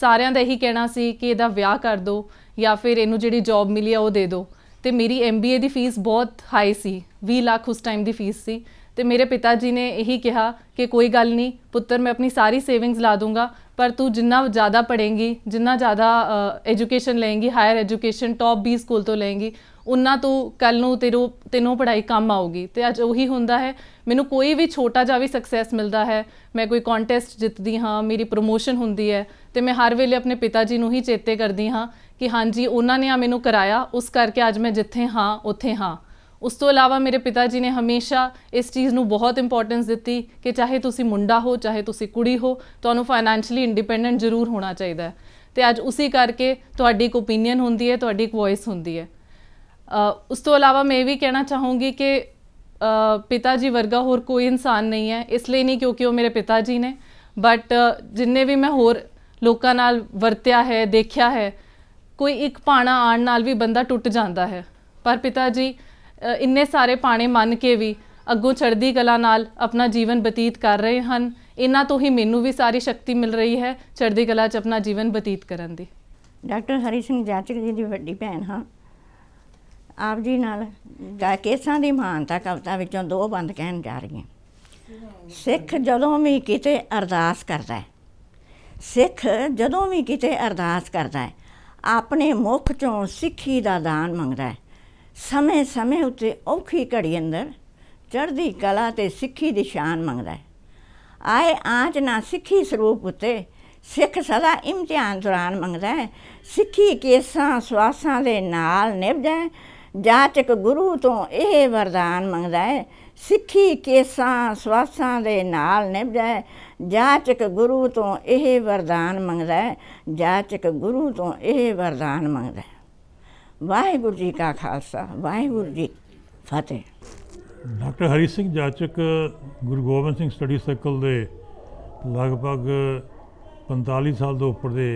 ਸਾਰਿਆਂ ਦਾ ਇਹੀ ਕਹਿਣਾ ਸੀ ਕਿ ਇਹਦਾ ਵਿਆਹ ਕਰ ਦੋ ਜਾਂ ਫਿਰ ਇਹਨੂੰ ਜਿਹੜੀ ਜੌਬ ਮਿਲੀ ਆ ਉਹ ਦੇ ਦਿਓ ਤੇ ਮੇਰੀ ਐਮਬੀਏ ਦੀ ਫੀਸ ਬਹੁਤ ਹਾਈ ਸੀ 20 ਲੱਖ ਉਸ ਟਾਈਮ ਦੀ ਫੀਸ ਸੀ ਤੇ ਮੇਰੇ ਪਿਤਾ ਜੀ ਨੇ ਇਹੀ ਕਿਹਾ ਕਿ ਕੋਈ ਗੱਲ ਨਹੀਂ ਪੁੱਤਰ ਮੈਂ ਆਪਣੀ ਸਾਰੀ ਸੇਵਿੰਗਸ ਲਾ ਦੂੰਗਾ ਪਰ ਤੂੰ ਜਿੰਨਾ ਜ਼ਿਆਦਾ ਪੜ੍ਹੇਂਗੀ ਜਿੰਨਾ ਜ਼ਿਆਦਾ ਐਜੂਕੇਸ਼ਨ ਲਏਂਗੀ ਹਾਇਰ ਐਜੂਕੇਸ਼ਨ ਟੌਪ 20 ਸਕੂਲ ਤੋਂ ਲਏਂਗੀ ਉਹਨਾਂ ਤੋਂ ਕੱਲ ਨੂੰ ਤੇਰੋ ਤੈਨੂੰ ਪੜ੍ਹਾਈ ਕੰਮ ਆਊਗੀ ਤੇ ਅੱਜ ਉਹੀ ਹੁੰਦਾ ਹੈ ਮੈਨੂੰ ਕੋਈ ਵੀ ਛੋਟਾ ਜਿਹਾ ਵੀ ਸਕਸੈਸ ਮਿਲਦਾ ਹੈ ਮੈਂ ਕੋਈ ਕੰਟੈਸਟ ਜਿੱਤਦੀ ਹਾਂ ਮੇਰੀ ਪ੍ਰੋਮੋਸ਼ਨ ਹੁੰਦੀ ਹੈ ਤੇ ਮੈਂ ਹਰ ਵੇਲੇ ਆਪਣੇ ਪਿਤਾ ਜੀ ਨੂੰ ਹੀ ਚੇਤੇ ਕਰਦੀ ਹਾਂ ਕਿ ਹਾਂਜੀ ਉਹਨਾਂ ਨੇ ਆ ਮੈਨੂੰ ਕਰਾਇਆ ਉਸ ਕਰਕੇ ਅੱਜ ਮੈਂ ਜਿੱਥੇ ਹਾਂ ਉੱਥੇ ਹਾਂ ਉਸ ਤੋਂ ਇਲਾਵਾ ਮੇਰੇ ਪਿਤਾ ਜੀ ਨੇ ਹਮੇਸ਼ਾ ਇਸ ਚੀਜ਼ ਨੂੰ ਬਹੁਤ ਇੰਪੋਰਟੈਂਸ ਦਿੱਤੀ ਕਿ ਚਾਹੇ ਤੁਸੀਂ ਮੁੰਡਾ ਹੋ ਚਾਹੇ ਤੁਸੀਂ ਕੁੜੀ ਹੋ ਤੁਹਾਨੂੰ ਫਾਈਨੈਂਸ਼ਲੀ ਇੰਡੀਪੈਂਡੈਂਟ ਜ਼ਰੂਰ ਹੋਣਾ ਚਾਹੀਦਾ ਹੈ ਤੇ ਅੱਜ ਉਸੇ ਕਰਕੇ ਤੁਹਾਡੀ ਇੱਕ ਓਪੀਨੀਅਨ ਹੁੰਦੀ ਹੈ ਤੁਹਾਡੀ ਇੱਕ ਵੌਇਸ ਹੁੰਦੀ ਹੈ ਉਸ ਤੋਂ ਇਲਾਵਾ ਮੈਂ ਵੀ ਕਹਿਣਾ ਚਾਹੂੰਗੀ ਕਿ ਪਿਤਾ ਜੀ ਵਰਗਾ ਹੋਰ ਕੋਈ ਇਨਸਾਨ ਨਹੀਂ ਹੈ ਇਸ ਲਈ ਨਹੀਂ ਕਿਉਂਕਿ ਉਹ ਮੇਰੇ ਪਿਤਾ ਜੀ ਨੇ ਬਟ ਜਿੰਨੇ ਵੀ ਮੈਂ ਹੋਰ ਲੋਕਾਂ ਨਾਲ ਵਰਤਿਆ ਹੈ ਦੇਖਿਆ ਹੈ ਕੋਈ ਇੱਕ ਪਾਣਾ ਆਣ ਨਾਲ ਵੀ ਬੰਦਾ ਟੁੱਟ ਜਾਂਦਾ ਹੈ ਪਰ ਪਿਤਾ ਜੀ ਇੰਨੇ ਸਾਰੇ ਪਾਣੇ ਮੰਨ ਕੇ ਵੀ ਅੱਗੋਂ ਚੜ੍ਹਦੀ ਕਲਾ ਨਾਲ ਆਪਣਾ ਜੀਵਨ ਬਤੀਤ ਕਰ ਰਹੇ ਹਨ ਇਹਨਾਂ ਤੋਂ ਹੀ ਮੈਨੂੰ ਵੀ ਸਾਰੀ ਸ਼ਕਤੀ ਮਿਲ ਰਹੀ ਹੈ ਚੜ੍ਹਦੀ ਕਲਾ 'ਚ ਆਪਣਾ ਜੀਵਨ ਬਤੀਤ ਕਰਨ ਦੀ ਡਾਕਟਰ ਹਰੀ ਸਿੰਘ ਜਾਚਕ ਜੀ ਦੀ ਵੱਡੀ ਭੈਣ ਹਾਂ ਆਪ ਜੀ ਨਾਲ ਗਾ ਕੇਸਾਂ ਦੀ ਮਾਨਤਾ ਕਵਤਾ ਵਿੱਚੋਂ ਦੋ ਬੰਦ ਕਹਿਣ ਜਾ ਰਹੀ ਹਾਂ ਸਿੱਖ ਜਦੋਂ ਵੀ ਕਿਤੇ ਅਰਦਾਸ ਕਰਦਾ ਹੈ ਸਿੱਖ ਜਦੋਂ ਵੀ ਕਿਤੇ ਅਰਦਾਸ ਕਰਦਾ ਹੈ ਆਪਣੇ ਮੁਖ ਚੋਂ ਸਿੱਖੀ ਦਾ ਦਾਨ ਮੰਗਦਾ ਹੈ ਸਮੇਂ-ਸਮੇਂ ਉੱਤੇ ਔਖੀ ਘੜੀ ਅੰਦਰ ਚੜ੍ਹਦੀ ਕਲਾ ਤੇ ਸਿੱਖੀ ਦੀ ਸ਼ਾਨ ਮੰਗਦਾ ਹੈ ਆਏ ਆਂਚ ਨਾ ਸਿੱਖੀ ਸਰੂਪ ਉਤੇ ਸਿੱਖ ਸਦਾ ਇਮਤਿਹਾਨ ਦੌਰਾਨ ਮੰਗਦਾ ਹੈ ਸਿੱਖੀ ਕੇਸਾਂ ਸਵਾਸਾਂ ਦੇ ਨਾਲ ਨਿਭਦਾ ਜਾਚਕ ਗੁਰੂ ਤੋਂ ਇਹ ਵਰਦਾਨ ਮੰਗਦਾ ਹੈ ਸਿੱਖੀ ਕੇਸਾਂ ਸਵਾਸਾਂ ਦੇ ਨਾਲ ਨਿਭਜੈ ਜਾਚਕ ਗੁਰੂ ਤੋਂ ਇਹ ਵਰਦਾਨ ਮੰਗਦਾ ਹੈ ਜਾਚਕ ਗੁਰੂ ਤੋਂ ਇਹ ਵਰਦਾਨ ਮੰਗਦਾ ਹੈ ਵਾਹਿਗੁਰੂ ਜੀ ਕਾ ਖਾਲਸਾ ਵਾਹਿਗੁਰੂ ਜੀ ਫਤਿਹ doctor Hari Singh Jachak Guru Gobind Singh study circle ਦੇ ਲਗਭਗ 45 ਸਾਲ ਤੋਂ ਉੱਪਰ ਦੇ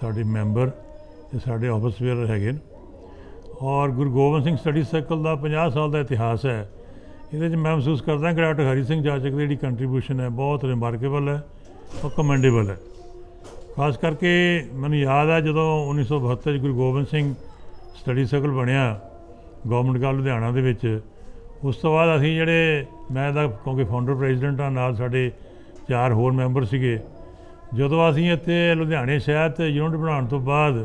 ਸਾਡੇ ਮੈਂਬਰ ਤੇ ਸਾਡੇ ਆਫਿਸ ਵੇਅਰ ਹੈਗੇ ਨੇ ਔਰ ਗੁਰੂ ਗੋਬਿੰਦ ਸਿੰਘ ਸਟੱਡੀ ਸਰਕਲ ਦਾ 50 ਸਾਲ ਦਾ ਇਤਿਹਾਸ ਹੈ ਇਹਦੇ ਵਿੱਚ ਮੈਂ ਮਹਿਸੂਸ ਕਰਦਾ ਕਿ ਡਾਕਟਰ ਹਰੀ ਸਿੰਘ ਜਾਜਕ ਦੀ ਜਿਹੜੀ ਕੰਟਰੀਬਿਊਸ਼ਨ ਹੈ ਬਹੁਤ ਰਿਮਾਰਕੇਬਲ ਹੈ ਔਰ ਕਮੈਂਡੇਬਲ ਹੈ ਖਾਸ ਕਰਕੇ ਮੈਨੂੰ ਯਾਦ ਆ ਜਦੋਂ 1972 ਚ ਗੁਰੂ ਗੋਬਿੰਦ ਸਿੰਘ ਸਟੱਡੀ ਸਰਕਲ ਬਣਿਆ ਗਵਰਨਮੈਂਟ ਕਾਲ ਲੁਧਿਆਣਾ ਦੇ ਵਿੱਚ ਉਸ ਤੋਂ ਬਾਅਦ ਅਸੀਂ ਜਿਹੜੇ ਮੈਂ ਦਾ ਕਿਉਂਕਿ ਫਾਊਂਡਰ ਪ੍ਰੈਜ਼ੀਡੈਂਟ ਆ ਨਾਲ ਸਾਡੇ ਚਾਰ ਹੋਰ ਮੈਂਬਰ ਸੀਗੇ ਜਦੋਂ ਅਸੀਂ ਇੱਥੇ ਲੁਧਿਆਣੇ ਸ਼ਹਿਰ ਤੇ ਯੂਨਿਟ ਬਣਾਉਣ ਤੋਂ ਬਾਅਦ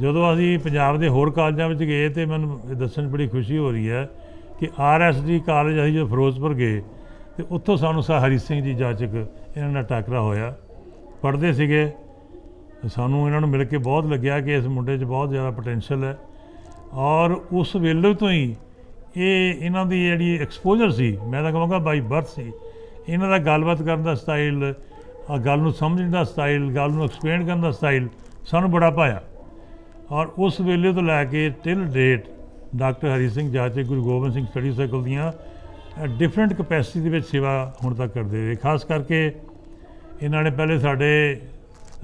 ਜਦੋਂ ਅਸੀਂ ਪੰਜਾਬ ਦੇ ਹੋਰ ਕਾਲਜਾਂ ਵਿੱਚ ਗਏ ਤੇ ਮੈਨੂੰ ਇਹ ਦੱਸਣ ਬੜੀ ਖੁਸ਼ੀ ਹੋ ਰਹੀ ਹੈ ਕਿ ਆਰਐਸਡੀ ਕਾਲਜ ਅਸੀਂ ਜਦੋਂ ਫਿਰੋਜ਼ਪੁਰ ਗਏ ਤੇ ਉੱਥੋਂ ਸਾਨੂੰ ਸਾ ਹਰੀ ਸਿੰਘ ਜੀ ਜਾਚਕ ਇਹਨਾਂ ਨਾਲ ਟਕਰਾ ਹੋਇਆ ਪੜਦੇ ਸੀਗੇ ਸਾਨੂੰ ਇਹਨਾਂ ਨੂੰ ਮਿਲ ਕੇ ਬਹੁਤ ਲੱਗਿਆ ਕਿ ਇਸ ਮੁੰਡੇ 'ਚ ਬਹੁਤ ਜ਼ਿਆਦਾ ਪੋਟੈਂਸ਼ੀਅਲ ਹੈ ਔਰ ਉਸ ਵੇਲੇ ਤੋਂ ਹੀ ਇਹ ਇਹਨਾਂ ਦੀ ਜਿਹੜੀ ਐਕਸਪੋਜ਼ਰ ਸੀ ਮੈਂ ਤਾਂ ਕਹਾਂਗਾ ਬਾਈ ਬਰਥ ਸੀ ਇਹਨਾਂ ਦਾ ਗੱਲਬਾਤ ਕਰਨ ਦਾ ਸਟਾਈਲ ਗੱਲ ਨੂੰ ਸਮਝਣ ਦਾ ਸਟਾਈਲ ਗੱਲ ਨੂੰ ਐਕਸਪਲੇਨ ਕਰਨ ਦਾ ਸਟਾਈਲ ਸਾਨੂੰ ਬੜਾ ਪਾਇਆ ਔਰ ਉਸ ਵੇਲੇ ਤੋਂ ਲੈ ਕੇ till date doctor Hari Singh Jache Guru Gobind Singh study circle ਦੀਆਂ ਡਿਫਰੈਂਟ ਕਪੈਸਿਟੀ ਦੇ ਵਿੱਚ ਸੇਵਾ ਹੁਣ ਤੱਕ ਕਰਦੇ ਰਹੇ ਖਾਸ ਕਰਕੇ ਇਹਨਾਂ ਨੇ ਪਹਿਲੇ ਸਾਡੇ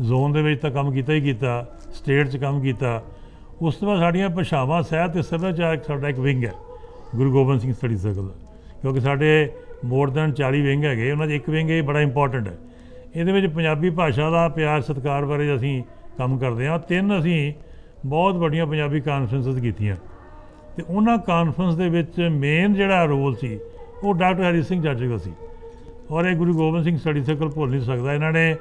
ਜ਼ੋਨ ਦੇ ਵਿੱਚ ਤਾਂ ਕੰਮ ਕੀਤਾ ਹੀ ਕੀਤਾ ਸਟੇਟ 'ਚ ਕੰਮ ਕੀਤਾ ਉਸ ਤੋਂ ਬਾਅਦ ਸਾਡੀਆਂ ਪਛਾਵਾ ਸਹਿਤ ਤੇ ਸਭਿਆਚਾਰਕ ਸਾਡਾ ਇੱਕ ਵਿੰਗ ਹੈ ਗੁਰੂ ਗੋਬਿੰਦ ਸਿੰਘ ਸਟੱਡੀ ਸਰਕਲ ਕਿਉਂਕਿ ਸਾਡੇ ਮੋਰ ਦਨ 40 ਵਿੰਗ ਹੈਗੇ ਉਹਨਾਂ 'ਚ ਇੱਕ ਵਿੰਗ ਇਹ ਬੜਾ ਇੰਪੋਰਟੈਂਟ ਹੈ ਇਹਦੇ ਵਿੱਚ ਪੰਜਾਬੀ ਭਾਸ਼ਾ ਦਾ ਪਿਆਰ ਸਤਿਕਾਰ ਬਾਰੇ ਅਸੀਂ ਕੰਮ ਕਰਦੇ ਹਾਂ ਤਿੰਨ ਅਸੀਂ ਬਹੁਤ ਵੱਡੀਆਂ ਪੰਜਾਬੀ ਕਾਨਫਰੰਸਸ ਕੀਤੀਆਂ ਤੇ ਉਹਨਾਂ ਕਾਨਫਰੰਸ ਦੇ ਵਿੱਚ ਮੇਨ ਜਿਹੜਾ ਰੋਲ ਸੀ ਉਹ ਡਾਕਟਰ ਹਰੀ ਸਿੰਘ ਜੱਜ ਦਾ ਸੀ ਔਰ ਇਹ ਗੁਰੂ ਗੋਬਿੰਦ ਸਿੰਘ ਸਟੱਡੀ ਸਰਕਲ ਭੁੱਲ ਨਹੀਂ ਸਕਦਾ ਇਹਨਾਂ ਨੇ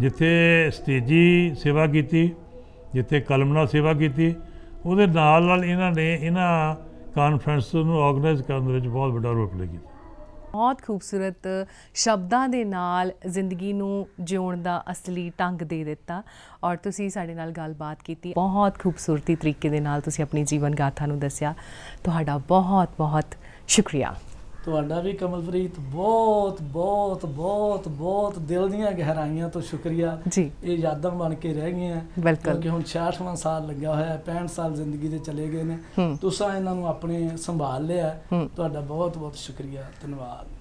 ਜਿੱਥੇ ਸਟੇਜੀ ਸੇਵਾ ਕੀਤੀ ਜਿੱਥੇ ਕਲਮਨਾ ਸੇਵਾ ਕੀਤੀ ਉਹਦੇ ਨਾਲ ਨਾਲ ਇਹਨਾਂ ਨੇ ਇਹਨਾਂ ਕਾਨਫਰੰਸ ਨੂੰ ਆਰਗੇਨਾਈਜ਼ ਕਰਨ ਦੇ ਵਿੱਚ ਬਹੁਤ ਵੱਡਾ ਰੋਲ ਪਲੇ ਕੀਤਾ ਬਹੁਤ ਖੂਬਸੂਰਤ ਸ਼ਬਦਾਂ ਦੇ ਨਾਲ ਜ਼ਿੰਦਗੀ ਨੂੰ ਜਿਉਣ ਦਾ ਅਸਲੀ ਢੰਗ ਦੇ ਦਿੱਤਾ ਔਰ ਤੁਸੀਂ ਸਾਡੇ ਨਾਲ ਗੱਲਬਾਤ ਕੀਤੀ ਬਹੁਤ ਖੂਬਸੂਰਤੀ ਤਰੀਕੇ ਦੇ ਨਾਲ ਤੁਸੀਂ ਆਪਣੀ ਜੀਵਨ ਗਾਥਾ ਨੂੰ ਦੱਸਿਆ ਤੁਹਾਡਾ ਬਹੁਤ ਬਹੁਤ ਸ਼ੁਕਰੀਆ ਤੁਹਾਡਾ ਵੀ ਕਮਲਪ੍ਰੀਤ ਬਹੁਤ ਬਹੁਤ ਬਹੁਤ ਬਹੁਤ ਦਿਲ ਦੀਆਂ ਗਹਿਰਾਈਆਂ ਤੋਂ ਸ਼ੁਕਰੀਆ ਜੀ ਇਹ ਯਾਦਾਂ ਬਣ ਕੇ ਰਹਿ ਗਈਆਂ ਕਿਉਂਕਿ ਕਿ ਹੁਣ 66ਵਾਂ ਸਾਲ ਲੱਗਾ ਹੋਇਆ 65 ਸਾਲ ਜ਼ਿੰਦਗੀ ਦੇ ਚਲੇ ਗਏ ਨੇ ਤੁਸੀਂ ਇਹਨਾਂ ਨੂੰ ਆਪਣੇ ਸੰਭਾਲ ਲਿਆ ਤੁਹਾਡਾ ਬਹੁਤ ਬਹੁਤ ਸ਼ੁਕਰੀਆ ਧੰਨਵਾਦ